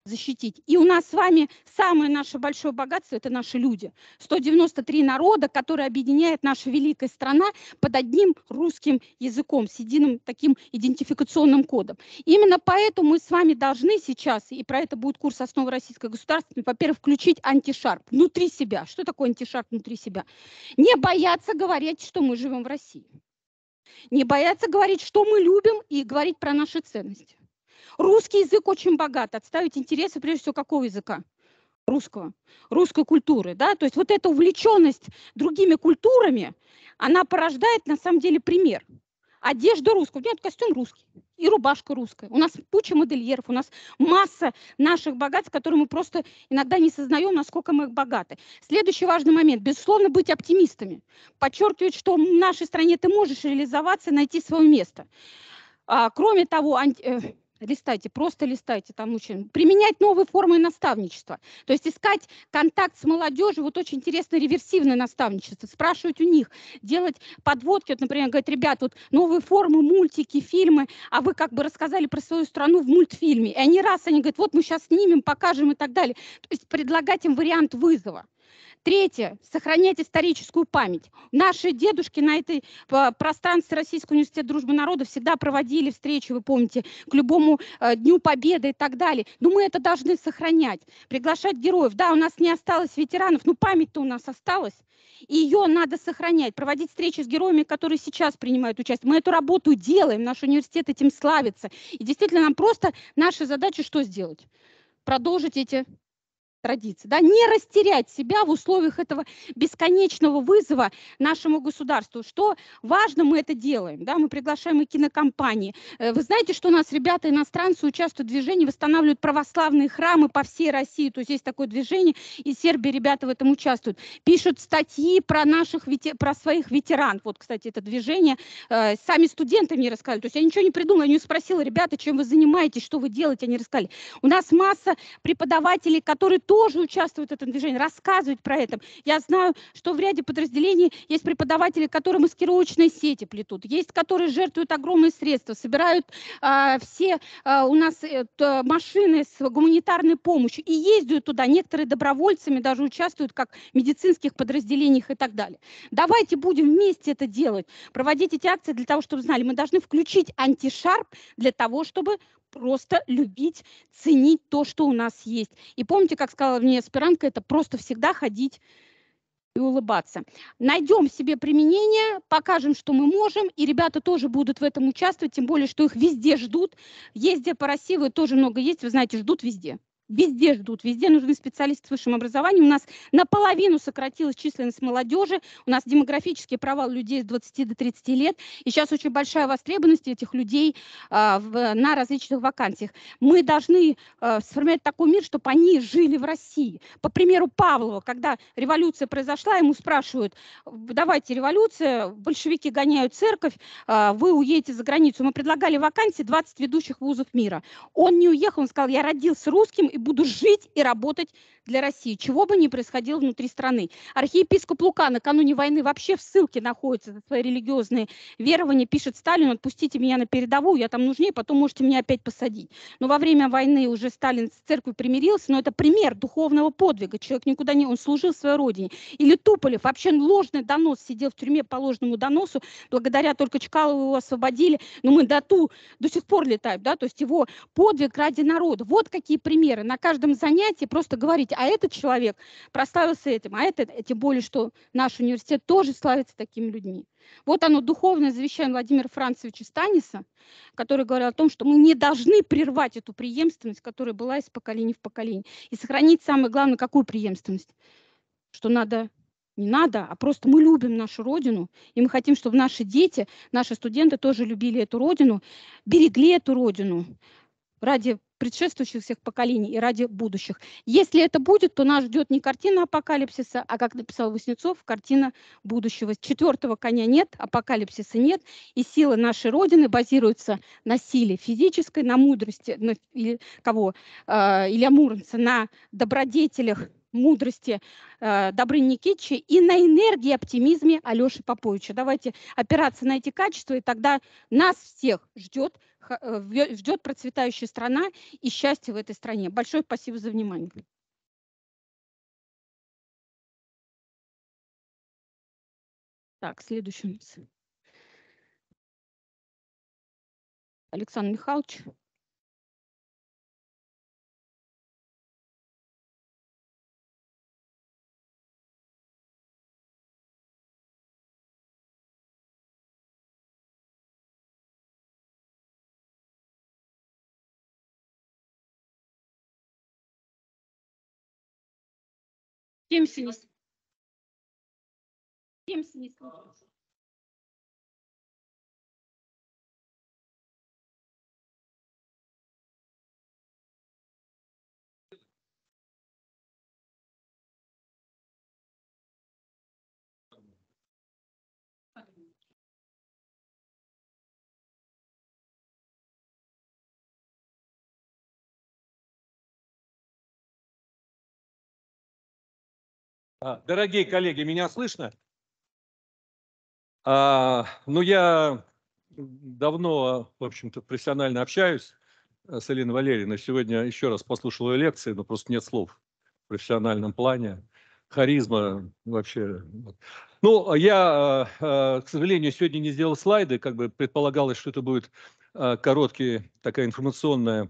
защитить. И у нас с вами самое наше большое богатство – это наши люди. 193 народа, которые объединяет наша великая страна под одним русским языком, с единым таким идентификационным кодом. Именно поэтому мы с вами должны сейчас, и про это будет курс «Основы российской государственности», во-первых, включить антишарп внутри себя. Что такое антишарп внутри себя? Не бояться говорить, что мы живем в России. Не бояться говорить, что мы любим, и говорить про наши ценности. Русский язык очень богат. Отставить интересы, прежде всего, какого языка? русского, русской культуры, да, то есть вот эта увлеченность другими культурами, она порождает на самом деле пример. Одежда русская, у меня костюм русский и рубашка русская. У нас куча модельеров, у нас масса наших богатств, которые мы просто иногда не сознаем, насколько мы их богаты. Следующий важный момент, безусловно, быть оптимистами. Подчеркивать, что в нашей стране ты можешь реализоваться, найти свое место. А, кроме того, анти э, листайте, просто листайте, там очень... Применять новые формы наставничества. То есть искать контакт с молодежью, вот очень интересно реверсивное наставничество, спрашивать у них, делать подводки, вот, например, говорят, ребят, вот новые формы, мультики, фильмы, а вы как бы рассказали про свою страну в мультфильме. И они раз, они говорят, вот мы сейчас снимем, покажем и так далее. То есть предлагать им вариант вызова. Третье. Сохранять историческую память. Наши дедушки на этой пространстве Российского университета дружбы народов всегда проводили встречи, вы помните, к любому э, Дню Победы и так далее. Но мы это должны сохранять, приглашать героев. Да, у нас не осталось ветеранов, но память-то у нас осталась. И ее надо сохранять, проводить встречи с героями, которые сейчас принимают участие. Мы эту работу делаем, наш университет этим славится. И действительно, нам просто наша задача что сделать? Продолжить эти традиции, да, не растерять себя в условиях этого бесконечного вызова нашему государству. Что важно, мы это делаем, да, мы приглашаем и кинокомпании. Э, вы знаете, что у нас ребята иностранцы участвуют в движении, восстанавливают православные храмы по всей России, то есть есть такое движение, и Сербии ребята в этом участвуют. Пишут статьи про наших, про своих ветеранов, вот, кстати, это движение, э, сами студенты мне рассказали, то есть я ничего не придумала, я не спросила, ребята, чем вы занимаетесь, что вы делаете, они рассказали. У нас масса преподавателей, которые тоже участвуют в этом движении, рассказывают про это. Я знаю, что в ряде подразделений есть преподаватели, которые маскировочные сети плетут, есть, которые жертвуют огромные средства, собирают э, все э, у нас э, машины с гуманитарной помощью и ездят туда. Некоторые добровольцами даже участвуют как в медицинских подразделениях и так далее. Давайте будем вместе это делать, проводить эти акции для того, чтобы знали. Мы должны включить антишарп для того, чтобы просто любить, ценить то, что у нас есть. И помните, как сказала мне аспирантка, это просто всегда ходить и улыбаться. Найдем себе применение, покажем, что мы можем, и ребята тоже будут в этом участвовать, тем более, что их везде ждут. Ездя по России, вы тоже много есть, вы знаете, ждут везде везде ждут, везде нужны специалисты с высшим образованием. У нас наполовину сократилась численность молодежи, у нас демографический провал людей с 20 до 30 лет, и сейчас очень большая востребованность этих людей а, в, на различных вакансиях. Мы должны а, сформировать такой мир, чтобы они жили в России. По примеру Павлова, когда революция произошла, ему спрашивают, давайте революция, большевики гоняют церковь, а, вы уедете за границу. Мы предлагали вакансии 20 ведущих вузов мира. Он не уехал, он сказал, я родился русским и буду жить и работать для России, чего бы ни происходило внутри страны. Архиепископ Лука накануне войны вообще в ссылке находится за свои религиозные верования, пишет Сталин: отпустите меня на передовую, я там нужнее, потом можете меня опять посадить. Но во время войны уже Сталин с церковью примирился, но это пример духовного подвига. Человек никуда не... Он служил своей родине. Или Туполев, вообще ложный донос, сидел в тюрьме по ложному доносу, благодаря только Чкалову его освободили, но мы до, ту, до сих пор летаем, да, то есть его подвиг ради народа. Вот какие примеры примеры, на каждом занятии просто говорить, а этот человек прославился этим, а этот, э, тем более, что наш университет тоже славится такими людьми. Вот оно, духовное завещание Владимира Францевича Станиса, который говорил о том, что мы не должны прервать эту преемственность, которая была из поколения в поколение, и сохранить, самое главное, какую преемственность? Что надо не надо, а просто мы любим нашу родину, и мы хотим, чтобы наши дети, наши студенты тоже любили эту родину, берегли эту родину ради предшествующих всех поколений и ради будущих. Если это будет, то нас ждет не картина апокалипсиса, а, как написал Васнецов, картина будущего. Четвертого коня нет, апокалипсиса нет, и сила нашей Родины базируется на силе физической, на мудрости, на, или, кого, э, Илья Муромца, на добродетелях мудрости э, Никитича и на энергии и оптимизме Алеши Поповича. Давайте опираться на эти качества, и тогда нас всех ждет, э, ждет процветающая страна и счастье в этой стране. Большое спасибо за внимание. Так, следующий Александр Михайлович. С кем с ней? С кем с ней случилось? А, дорогие коллеги, меня слышно? А, ну, я давно, в общем-то, профессионально общаюсь э, с Элиной Валерьевной. Сегодня еще раз послушал ее лекции, но просто нет слов в профессиональном плане. Харизма вообще. Ну, я, э, э, к сожалению, сегодня не сделал слайды, как бы предполагалось, что это будет короткая такая информационная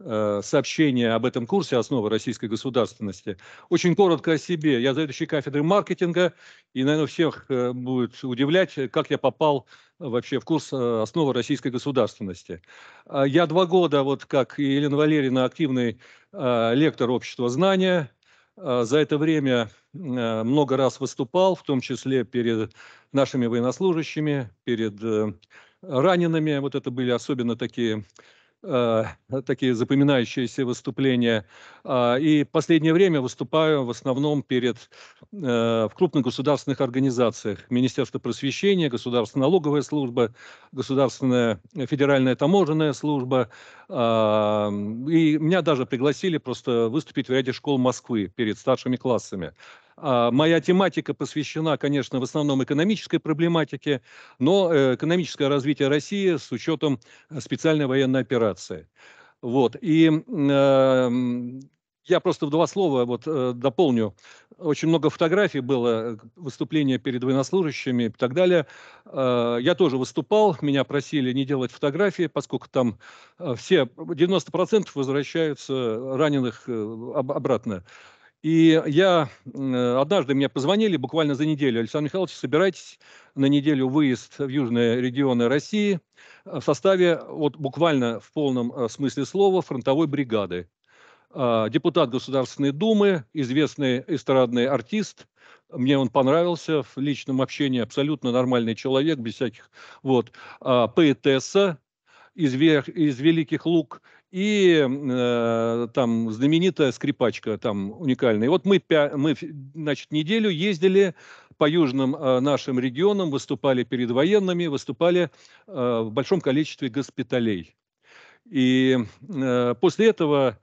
Э, сообщение об этом курсе «Основы российской государственности». Очень коротко о себе. Я заведующий кафедрой маркетинга, и, наверное, всех э, будет удивлять, как я попал вообще в курс э, «Основы российской государственности». А я два года, вот как и Елена Валерьевна, активный лектор общества знания. А за это время много раз выступал, в том числе перед нашими военнослужащими, перед ранеными. Вот это были особенно такие Э, такие запоминающиеся выступления. А, и в последнее время выступаю в основном перед, э, в крупных государственных организациях. Министерство просвещения, Государственная налоговая служба, Государственная э, федеральная таможенная служба. А, и меня даже пригласили просто выступить в ряде школ Москвы перед старшими классами. А, моя тематика посвящена, конечно, в основном экономической проблематике, но э, экономическое развитие России с учетом э, специальной военной операции. Вот. И э, я просто в два слова вот, э, дополню. Очень много фотографий было, э, выступления перед военнослужащими и так далее. Э, я тоже выступал, меня просили не делать фотографии, поскольку там все 90% возвращаются раненых обратно. И я э, однажды мне позвонили буквально за неделю, Александр Михайлович, собирайтесь на неделю выезд в южные регионы России э, в составе, вот буквально в полном э, смысле слова, фронтовой бригады. А, депутат Государственной Думы, известный эстрадный артист, мне он понравился в личном общении, абсолютно нормальный человек, без всяких, вот, а, поэтесса, из, из Великих лук и э, там знаменитая скрипачка там уникальная. И вот мы, мы значит, неделю ездили по южным э, нашим регионам, выступали перед военными, выступали э, в большом количестве госпиталей. И э, после этого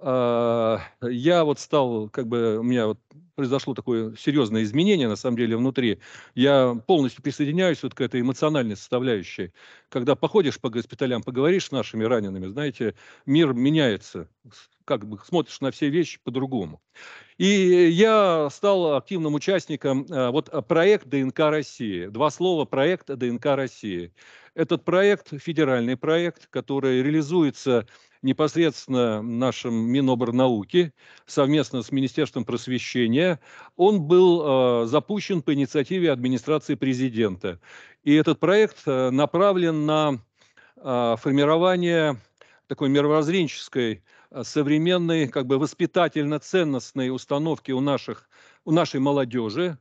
а, я вот стал, как бы у меня вот произошло такое серьезное изменение, на самом деле, внутри. Я полностью присоединяюсь вот к этой эмоциональной составляющей. Когда походишь по госпиталям, поговоришь с нашими ранеными, знаете, мир меняется, как бы смотришь на все вещи по-другому. И я стал активным участником а, вот а, проект ДНК России. Два слова проект ДНК России. Этот проект, федеральный проект, который реализуется непосредственно нашим Миноборнауки совместно с Министерством просвещения, он был э, запущен по инициативе администрации президента. И этот проект э, направлен на э, формирование такой мировоззренческой, э, современной, как бы воспитательно-ценностной установки у, наших, у нашей молодежи,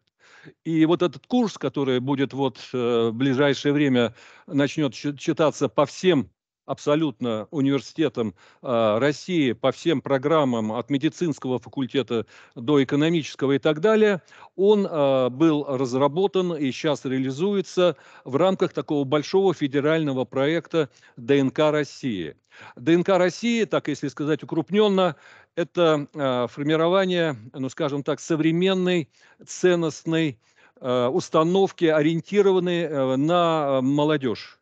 и вот этот курс, который будет вот э, в ближайшее время, начнет читаться по всем абсолютно университетом а, России по всем программам от медицинского факультета до экономического и так далее, он а, был разработан и сейчас реализуется в рамках такого большого федерального проекта ДНК России. ДНК России, так если сказать укрупненно, это а, формирование, ну скажем так, современной ценностной установки, ориентированной э, на молодежь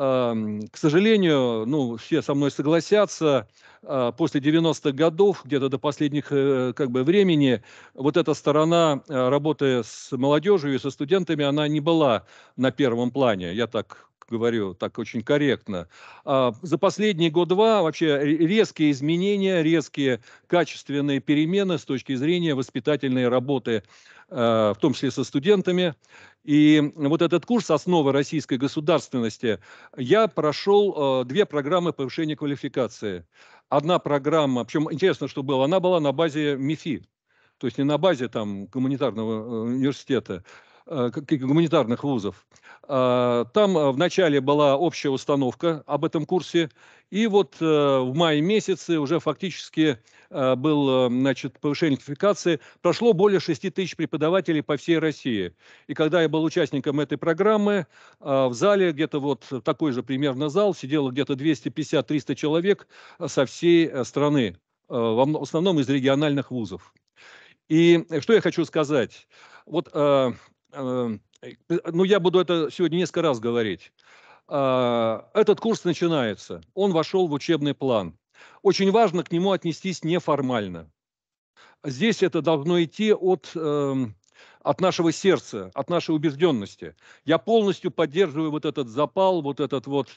к сожалению, ну, все со мной согласятся, а, после 90-х годов, где-то до последних э, как бы, времени, вот эта сторона э, работы с молодежью и со студентами, она не была на первом плане. Я так говорю так очень корректно. А, за последние год-два вообще резкие изменения, резкие качественные перемены с точки зрения воспитательной работы, а, в том числе со студентами. И вот этот курс «Основы российской государственности» я прошел а, две программы повышения квалификации. Одна программа, причем интересно, что было, она была на базе МИФИ, то есть не на базе там гуманитарного э, университета, Э, гуманитарных вузов. А, там э, вначале была общая установка об этом курсе, и вот э, в мае месяце уже фактически был, значит, повышение квалификации. Прошло более 6 тысяч преподавателей по всей России. И когда я был участником этой программы, в зале где-то вот такой же примерно зал, сидело где-то 250-300 человек со всей страны, в основном из региональных вузов. И что я хочу сказать? Вот Эм, э, э, ну я буду это сегодня несколько раз говорить, а, этот курс начинается, он вошел в учебный план. Очень важно к нему отнестись неформально. Здесь это должно идти от, эм, от нашего сердца, от нашей убежденности. Я полностью поддерживаю вот этот запал, вот этот вот,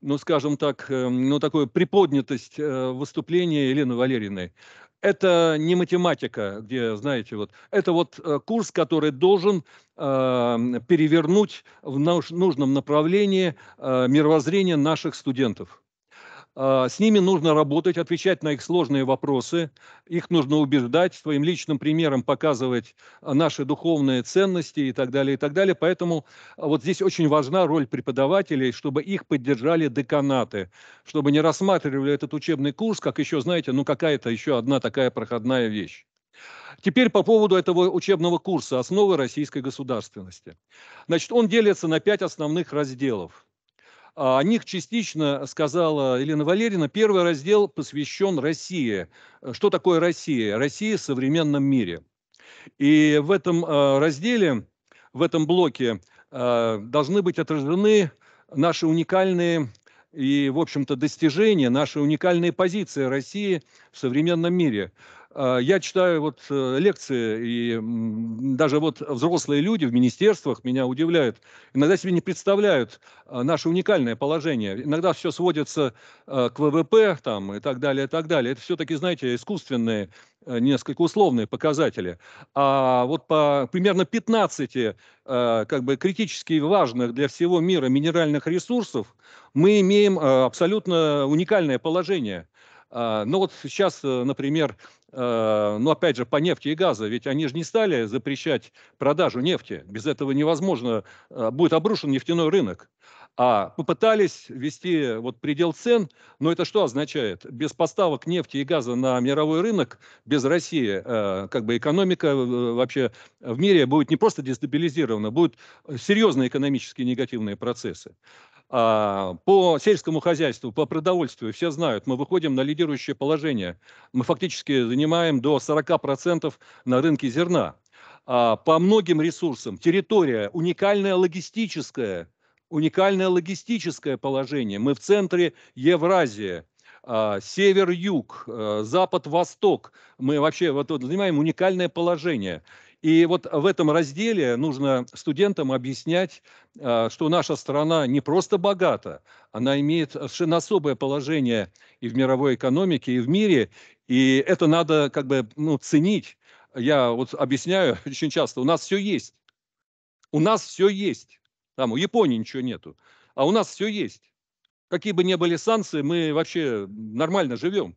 ну скажем так, эм, ну такую приподнятость э, выступления Елены Валерьевны это не математика, где, знаете, вот это вот э, курс, который должен э, перевернуть в нужном направлении э, мировоззрение наших студентов. А, с ними нужно работать, отвечать на их сложные вопросы. Их нужно убеждать, своим личным примером показывать а, наши духовные ценности и так далее, и так далее. Поэтому а, вот здесь очень важна роль преподавателей, чтобы их поддержали деканаты, чтобы не рассматривали этот учебный курс, как еще, знаете, ну какая-то еще одна такая проходная вещь. Теперь по поводу этого учебного курса «Основы российской государственности». Значит, он делится на пять основных разделов. А о них частично сказала Елена Валерьевна. Первый раздел посвящен России. Э, что такое Россия? Россия в современном мире. И в этом э, разделе, в этом блоке э, должны быть отражены наши уникальные и, в общем-то, достижения, наши уникальные позиции России в современном мире. Э, я читаю вот э, лекции, и даже вот взрослые люди в министерствах меня удивляют. Иногда себе не представляют э, наше уникальное положение. Иногда все сводится к ВВП там, и так далее, и так далее. Это все-таки, знаете, искусственные, несколько условные показатели. А вот по примерно 15 как бы критически важных для всего мира минеральных ресурсов мы имеем абсолютно уникальное положение. Но вот сейчас, например, Э, но ну, опять же по нефти и газу, ведь они же не стали запрещать продажу нефти, без этого невозможно, э, будет обрушен нефтяной рынок. А попытались ввести вот предел цен, но это что означает? Без поставок нефти и газа на мировой рынок, без России, э, как бы экономика вообще в мире будет не просто дестабилизирована, будут серьезные экономические негативные процессы. А, по сельскому хозяйству, по продовольствию, все знают, мы выходим на лидирующее положение. Мы фактически занимаем до 40% на рынке зерна. А, по многим ресурсам территория уникальное логистическое, уникальное логистическое положение. Мы в центре Евразии а, север-юг, э, запад-восток. Мы вообще вот, вот, занимаем уникальное положение. И вот в этом разделе нужно студентам объяснять, а, что наша страна не просто богата, она имеет совершенно особое положение и в мировой экономике, и в мире, и это надо как бы ну, ценить. Я вот объясняю очень часто, у нас все есть. У нас все есть. Там у Японии ничего нету, а у нас все есть. Какие бы ни были санкции, мы вообще нормально живем.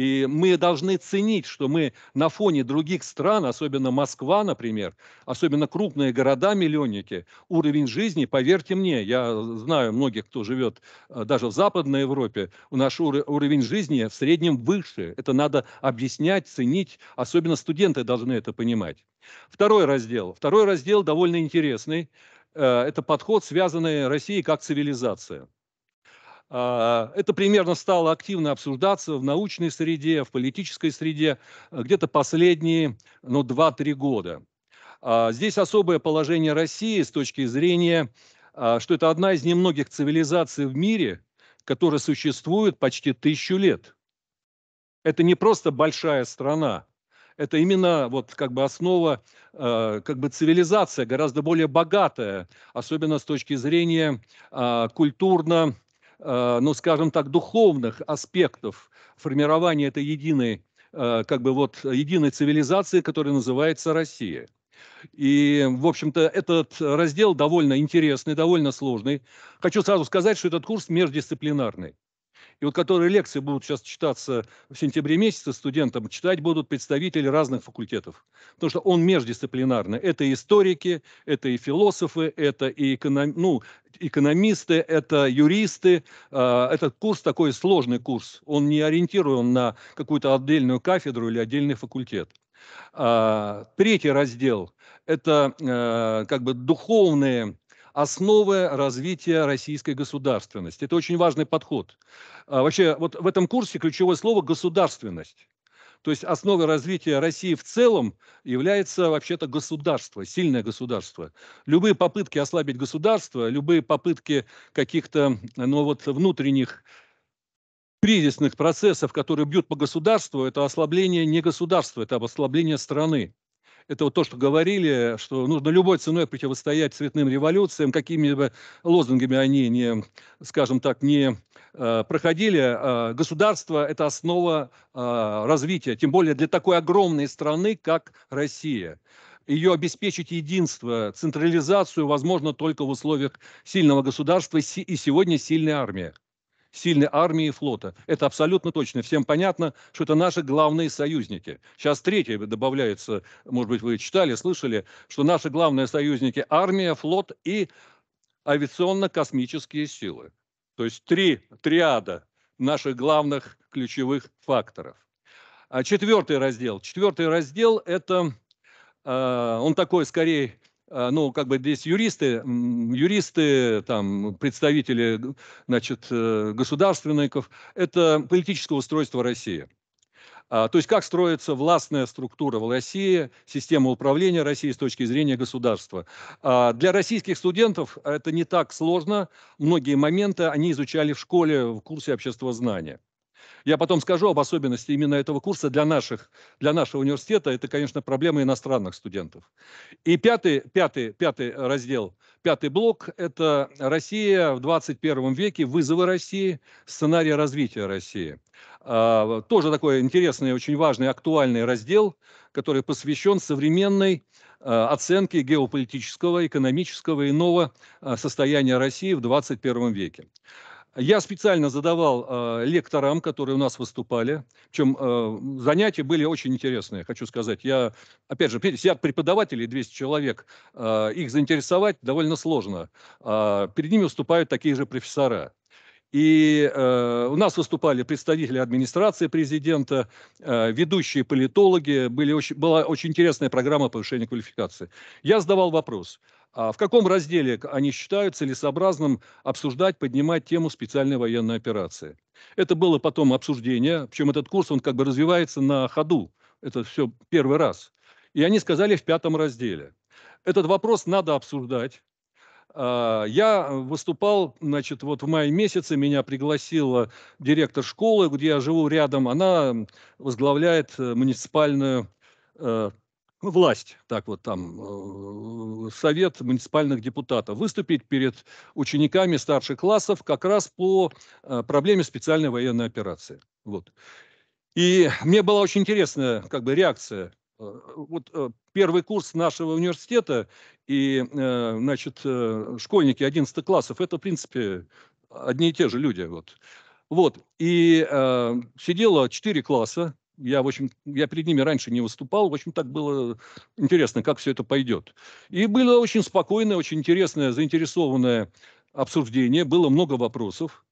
И мы должны ценить, что мы на фоне других стран, особенно Москва, например, особенно крупные города-миллионники, уровень жизни, поверьте мне, я знаю многих, кто живет э, даже в Западной Европе, у нас уровень жизни в среднем выше. Это надо объяснять, ценить, особенно студенты должны это понимать. Второй раздел. Второй раздел довольно интересный. Э, это подход, связанный Россией как цивилизация. А, это примерно стало активно обсуждаться в научной среде, в политической среде э, где-то последние ну, 2-3 года. А, здесь особое положение России с точки зрения, а, что это одна из немногих цивилизаций в мире, которая существует почти тысячу лет. Это не просто большая страна, это именно вот как бы основа, э, как бы цивилизация гораздо более богатая, особенно с точки зрения культурно Э, ну, скажем так, духовных аспектов формирования этой единой, э, как бы вот единой цивилизации, которая называется Россия. И, в общем-то, этот раздел довольно интересный, довольно сложный. Хочу сразу сказать, что этот курс междисциплинарный. И вот которые лекции будут сейчас читаться в сентябре месяце студентам, читать будут представители разных факультетов. Потому что он междисциплинарный. Это и историки, это и философы, это и эконом... ну, экономисты, это юристы. А, этот курс такой сложный курс. Он не ориентирован на какую-то отдельную кафедру или отдельный факультет. А, третий раздел – это а, как бы духовные основы развития российской государственности. Это очень важный подход. А, вообще, вот в этом курсе ключевое слово «государственность». То есть основой развития России в целом является вообще-то государство, сильное государство. Любые попытки ослабить государство, любые попытки каких-то ну, вот, внутренних кризисных процессов, которые бьют по государству, это ослабление не государства, это ослабление страны. Это вот то, что говорили, что нужно любой ценой противостоять цветным революциям, какими бы лозунгами они, не, скажем так, не э, проходили. Э, государство – это основа э, развития, тем более для такой огромной страны, как Россия ее обеспечить единство, централизацию возможно только в условиях сильного государства и сегодня сильной армии сильной армии и флота. Это абсолютно точно. Всем понятно, что это наши главные союзники. Сейчас третье добавляется, может быть, вы читали, слышали, что наши главные союзники армия, флот и авиационно-космические силы. То есть три триада наших главных ключевых факторов. А четвертый раздел. Четвертый раздел – это, э, он такой скорее Э, ну, как бы здесь юристы, юристы, там, представители, значит, э, государственников, это политическое устройство России. А, то есть как строится властная структура в России, система управления России с точки зрения государства. А, для российских студентов это не так сложно. Многие моменты они изучали в школе в курсе обществознания. Я потом скажу об особенности именно этого курса для, наших, для нашего университета. Это, конечно, проблема иностранных студентов. И пятый, пятый, пятый раздел, пятый блок – это Россия в 21 веке, вызовы России, сценарий развития России. А, тоже такой интересный, очень важный, актуальный раздел, который посвящен современной а, оценке геополитического, экономического, и нового а, состояния России в 21 веке. Я специально задавал э, лекторам, которые у нас выступали, причем э, занятия были очень интересные, хочу сказать. Я, опять же, сидят преподаватели, 200 человек, э, их заинтересовать довольно сложно. Э, перед ними выступают такие же профессора. И э, у нас выступали представители администрации президента, э, ведущие политологи, были очень, была очень интересная программа повышения квалификации. Я задавал вопрос – а в каком разделе они считают целесообразным обсуждать, поднимать тему специальной военной операции. Это было потом обсуждение, причем этот курс, он как бы развивается на ходу. Это все первый раз. И они сказали в пятом разделе. Этот вопрос надо обсуждать. А, я выступал, значит, вот в мае месяце меня пригласила директор школы, где я живу рядом. Она возглавляет э, муниципальную э, власть, так вот там, э, совет муниципальных депутатов, выступить перед учениками старших классов как раз по э, проблеме специальной военной операции. Вот. И мне была очень интересная как бы, реакция. Э, вот первый курс нашего университета и, значит, школьники 11 классов, это, в принципе, одни и те же люди. Вот. Вот. И э, сидело 4 класса, я, в общем, я перед ними раньше не выступал. В общем, так было интересно, как все это пойдет. И было очень спокойное, очень интересное, заинтересованное обсуждение. Было много вопросов.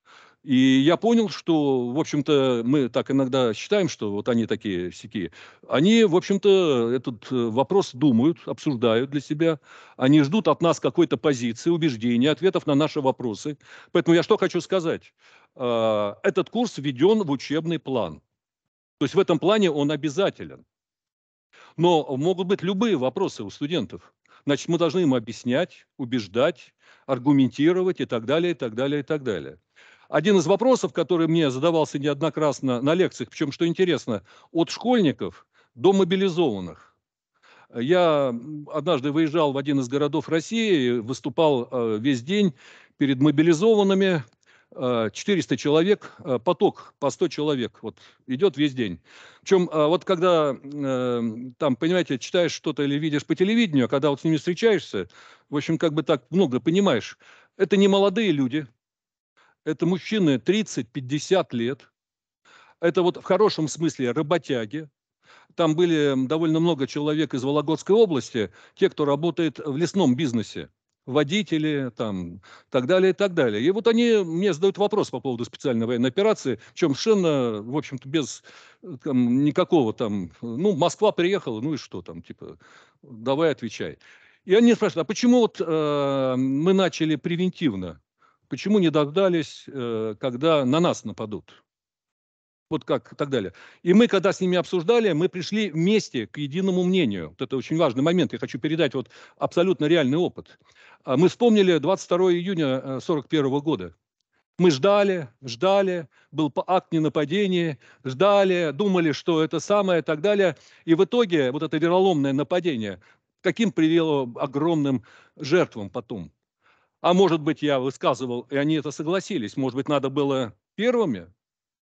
И я понял, что, в общем-то, мы так иногда считаем, что вот они такие сики. Они, в общем-то, этот э, вопрос думают, обсуждают для себя. Они ждут от нас какой-то позиции, убеждения, ответов на наши вопросы. Поэтому я что хочу сказать. А, этот курс введен в учебный план. То есть в этом плане он обязателен. Но могут быть любые вопросы у студентов. Значит, мы должны им объяснять, убеждать, аргументировать и так далее, и так далее, и так далее. Один из вопросов, который мне задавался неоднократно на лекциях, причем, что интересно, от школьников до мобилизованных. Я однажды выезжал в один из городов России, выступал э, весь день перед мобилизованными, 400 э, человек, э, поток по 100 человек вот, идет весь день. Причем э, вот когда там, понимаете, читаешь что-то или видишь по телевидению, а когда вот с ними встречаешься, в общем, как бы так много понимаешь. Это не молодые люди, это мужчины 30-50 лет, это вот в хорошем смысле работяги, там были довольно много человек из Вологодской области, те, кто работает в лесном бизнесе водители, там, так далее, и так далее. И вот они мне задают вопрос по поводу специальной военной операции, чем совершенно, в общем-то, без э, там, никакого там, ну, Москва приехала, ну и что там, типа, давай отвечай. И они спрашивают, а почему вот э, мы начали превентивно? Почему не дождались, э, когда на нас нападут? вот как и так далее. И мы, когда с ними обсуждали, мы пришли вместе к единому мнению. Вот это очень важный момент. Я хочу передать вот абсолютно реальный опыт. А, мы вспомнили 22 июня 1941 э, года. Мы ждали, ждали, был акт ненападения, ждали, думали, что это самое и так далее. И в итоге вот это вероломное нападение, каким привело огромным жертвам потом. А может быть, я высказывал, и они это согласились, может быть, надо было первыми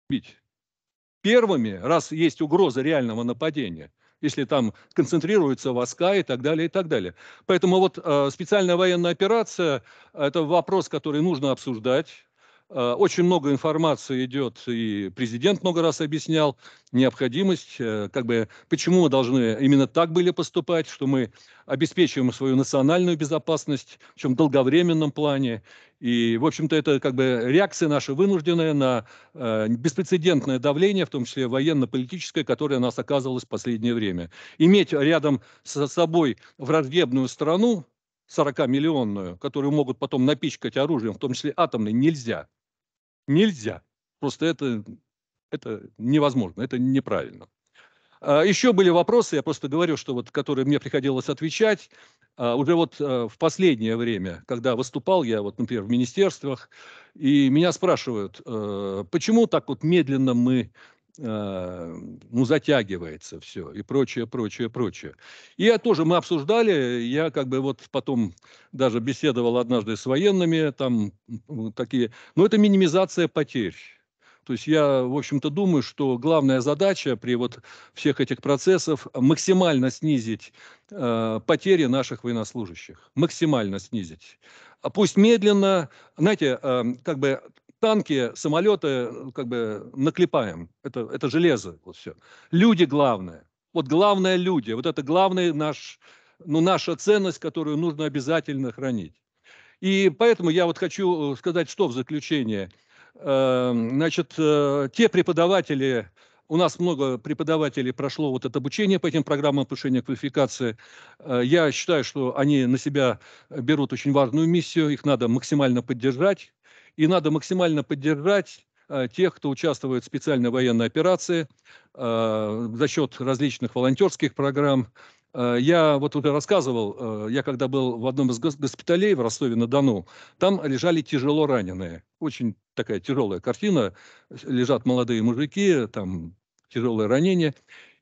бить первыми, раз есть угроза реального нападения, если там концентрируется войска и так далее, и так далее. Поэтому вот э, специальная военная операция – это вопрос, который нужно обсуждать, Э, очень много информации идет, и президент много раз объяснял необходимость, э, как бы, почему мы должны именно так были поступать, что мы обеспечиваем свою национальную безопасность, в чем долговременном плане. И, в общем-то, это как бы реакция наша вынужденная на э, беспрецедентное давление, в том числе военно-политическое, которое нас оказывалось в последнее время. Иметь рядом с собой враждебную страну, 40-миллионную, которую могут потом напичкать оружием, в том числе атомной, нельзя нельзя. Просто это, это невозможно, это неправильно. А, Еще были вопросы, я просто говорю, что вот, которые мне приходилось отвечать. А, уже вот а, в последнее время, когда выступал я, вот, например, в министерствах, и меня спрашивают, э, почему так вот медленно мы а, ну, затягивается все и прочее, прочее, прочее. И я тоже, мы обсуждали, я как бы вот потом даже беседовал однажды с военными, там такие, но это минимизация потерь. То есть я, в общем-то, думаю, что главная задача при вот всех этих процессах максимально снизить э, потери наших военнослужащих, максимально снизить. А пусть медленно, знаете, э, как бы танки, самолеты, э, как бы наклепаем. Это, это железо, вот все. Люди главное. Вот главное люди. Вот это главная наш, ну, наша ценность, которую нужно обязательно хранить. И поэтому я вот хочу э, сказать, что в заключение. Эм, значит, э, те преподаватели, у нас много преподавателей прошло вот это обучение по этим программам повышения квалификации. Я считаю, что они на себя берут очень важную миссию, их надо максимально поддержать и надо максимально поддержать э, тех, кто участвует в специальной военной операции э, за счет различных волонтерских программ. Э, я вот уже рассказывал, э, я когда был в одном из госпиталей в Ростове-на-Дону, там лежали тяжело раненые. Очень такая тяжелая картина. Лежат молодые мужики, там тяжелое ранение.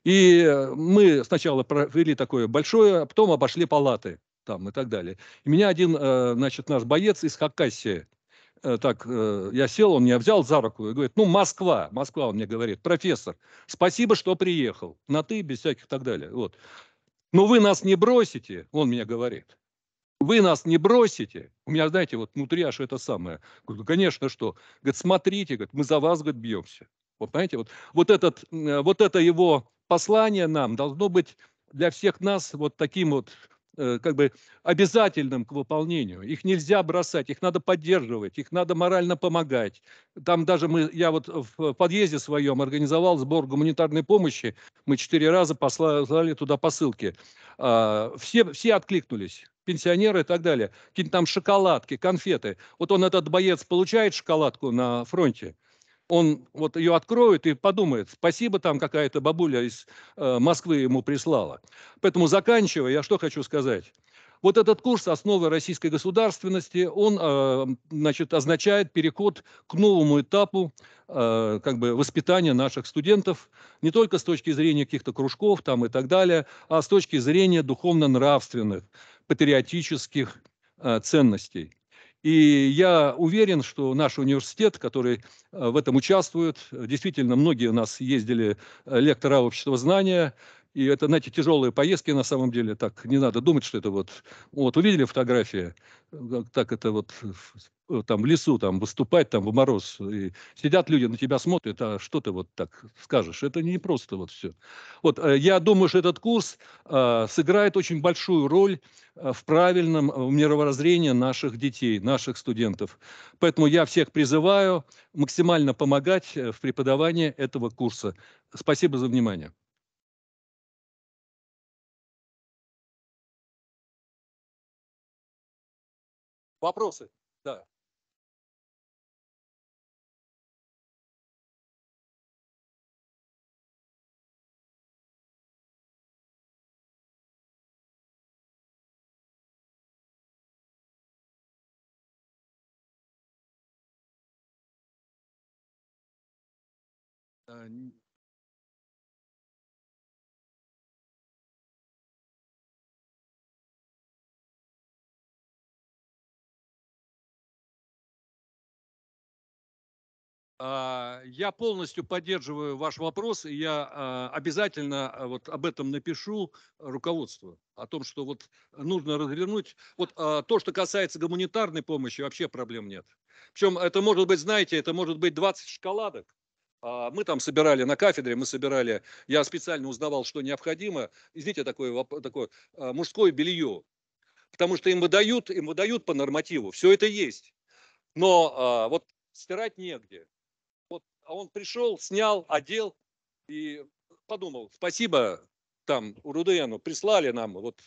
И э, мы сначала провели такое большое, а потом обошли палаты там и так далее. И меня один, э, значит, наш боец из Хакасии – Э, так, э, я сел, он меня взял за руку и говорит, ну, Москва, Москва, он мне говорит, профессор, спасибо, что приехал, на ты, без всяких так далее, вот. Но вы нас не бросите, он мне говорит, вы нас не бросите. У меня, знаете, вот внутри аж это самое. Говорю, «Ну, конечно, что. Говорит, смотрите, говорит, мы за вас, говорит, бьемся. Вот, знаете, вот, вот, этот, э, вот это его послание нам должно быть для всех нас вот таким вот Э, как бы обязательным к выполнению. Их нельзя бросать, их надо поддерживать, их надо морально помогать. Там даже мы, я вот в подъезде своем организовал сбор гуманитарной помощи, мы четыре раза послали туда посылки. А, все, все откликнулись пенсионеры и так далее. Какие-то там шоколадки, конфеты. Вот он, этот боец, получает шоколадку на фронте, он вот ее откроет и подумает, спасибо там какая-то бабуля из э, Москвы ему прислала. Поэтому заканчивая, я что хочу сказать. Вот этот курс «Основы российской государственности», он э, значит, означает переход к новому этапу э, как бы воспитания наших студентов, не только с точки зрения каких-то кружков там, и так далее, а с точки зрения духовно-нравственных, патриотических э, ценностей. И я уверен, что наш университет, который э, в этом участвует, э, действительно, многие у нас ездили э, лектора общества знания, и это, знаете, тяжелые поездки на самом деле. Так, не надо думать, что это вот... Вот, увидели фотографии, так это вот там в лесу там выступать там в мороз и сидят люди на тебя смотрят а что ты вот так скажешь это не просто вот все вот э, я думаю что этот курс э, сыграет очень большую роль э, в правильном э, мировоззрении наших детей наших студентов поэтому я всех призываю максимально помогать в преподавании этого курса спасибо за внимание Вопросы? Да. Э, А, я полностью поддерживаю ваш вопрос, и я а, обязательно а, вот об этом напишу руководству, о том, что вот нужно развернуть. Вот то, что касается гуманитарной помощи, вообще проблем нет. Причем это может быть, знаете, это может быть 20 шоколадок. Мы там собирали на кафедре, мы собирали, я специально узнавал, что необходимо. Извините, такое, такое мужское белье. Потому что им выдают, им выдают по нормативу, все это есть. Но вот стирать негде а он пришел, снял, одел и подумал, спасибо там Урудену, прислали нам вот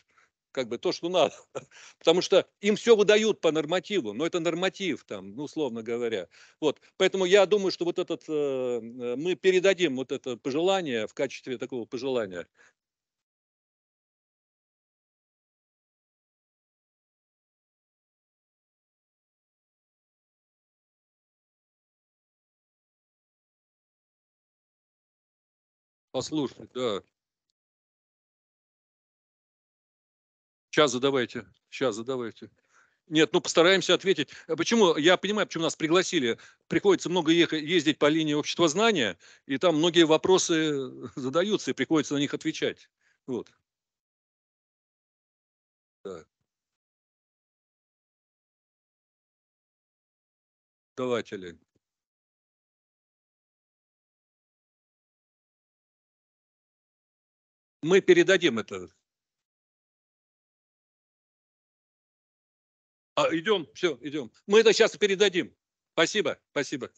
как бы то, что надо. Потому что им все выдают по нормативу, но это норматив там, ну, условно говоря. Вот. Поэтому я думаю, что вот этот, э, э мы передадим вот это пожелание в качестве такого пожелания послушать, да. Сейчас задавайте, сейчас задавайте. Нет, ну постараемся ответить. Э, почему? Я понимаю, почему нас пригласили. Приходится много ехать, ездить по линии общества знания, и там многие вопросы задаются, и приходится на них отвечать. Вот. Так. Давайте, Лень. мы передадим это. А, идем, все, идем. Мы это сейчас передадим. Спасибо, спасибо.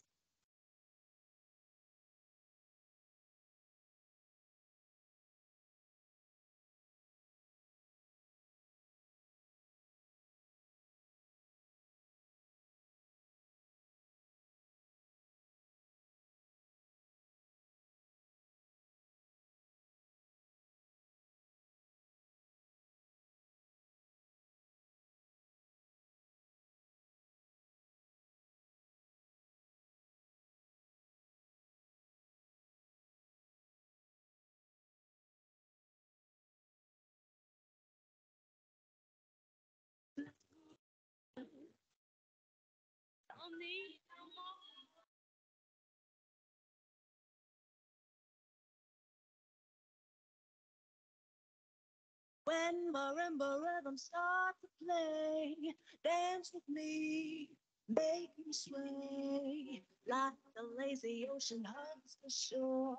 When marimba rhythms start to play, dance with me, make me sway. Like the lazy ocean hugs the shore,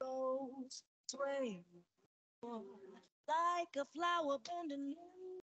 goes swaying. Like a flower bending in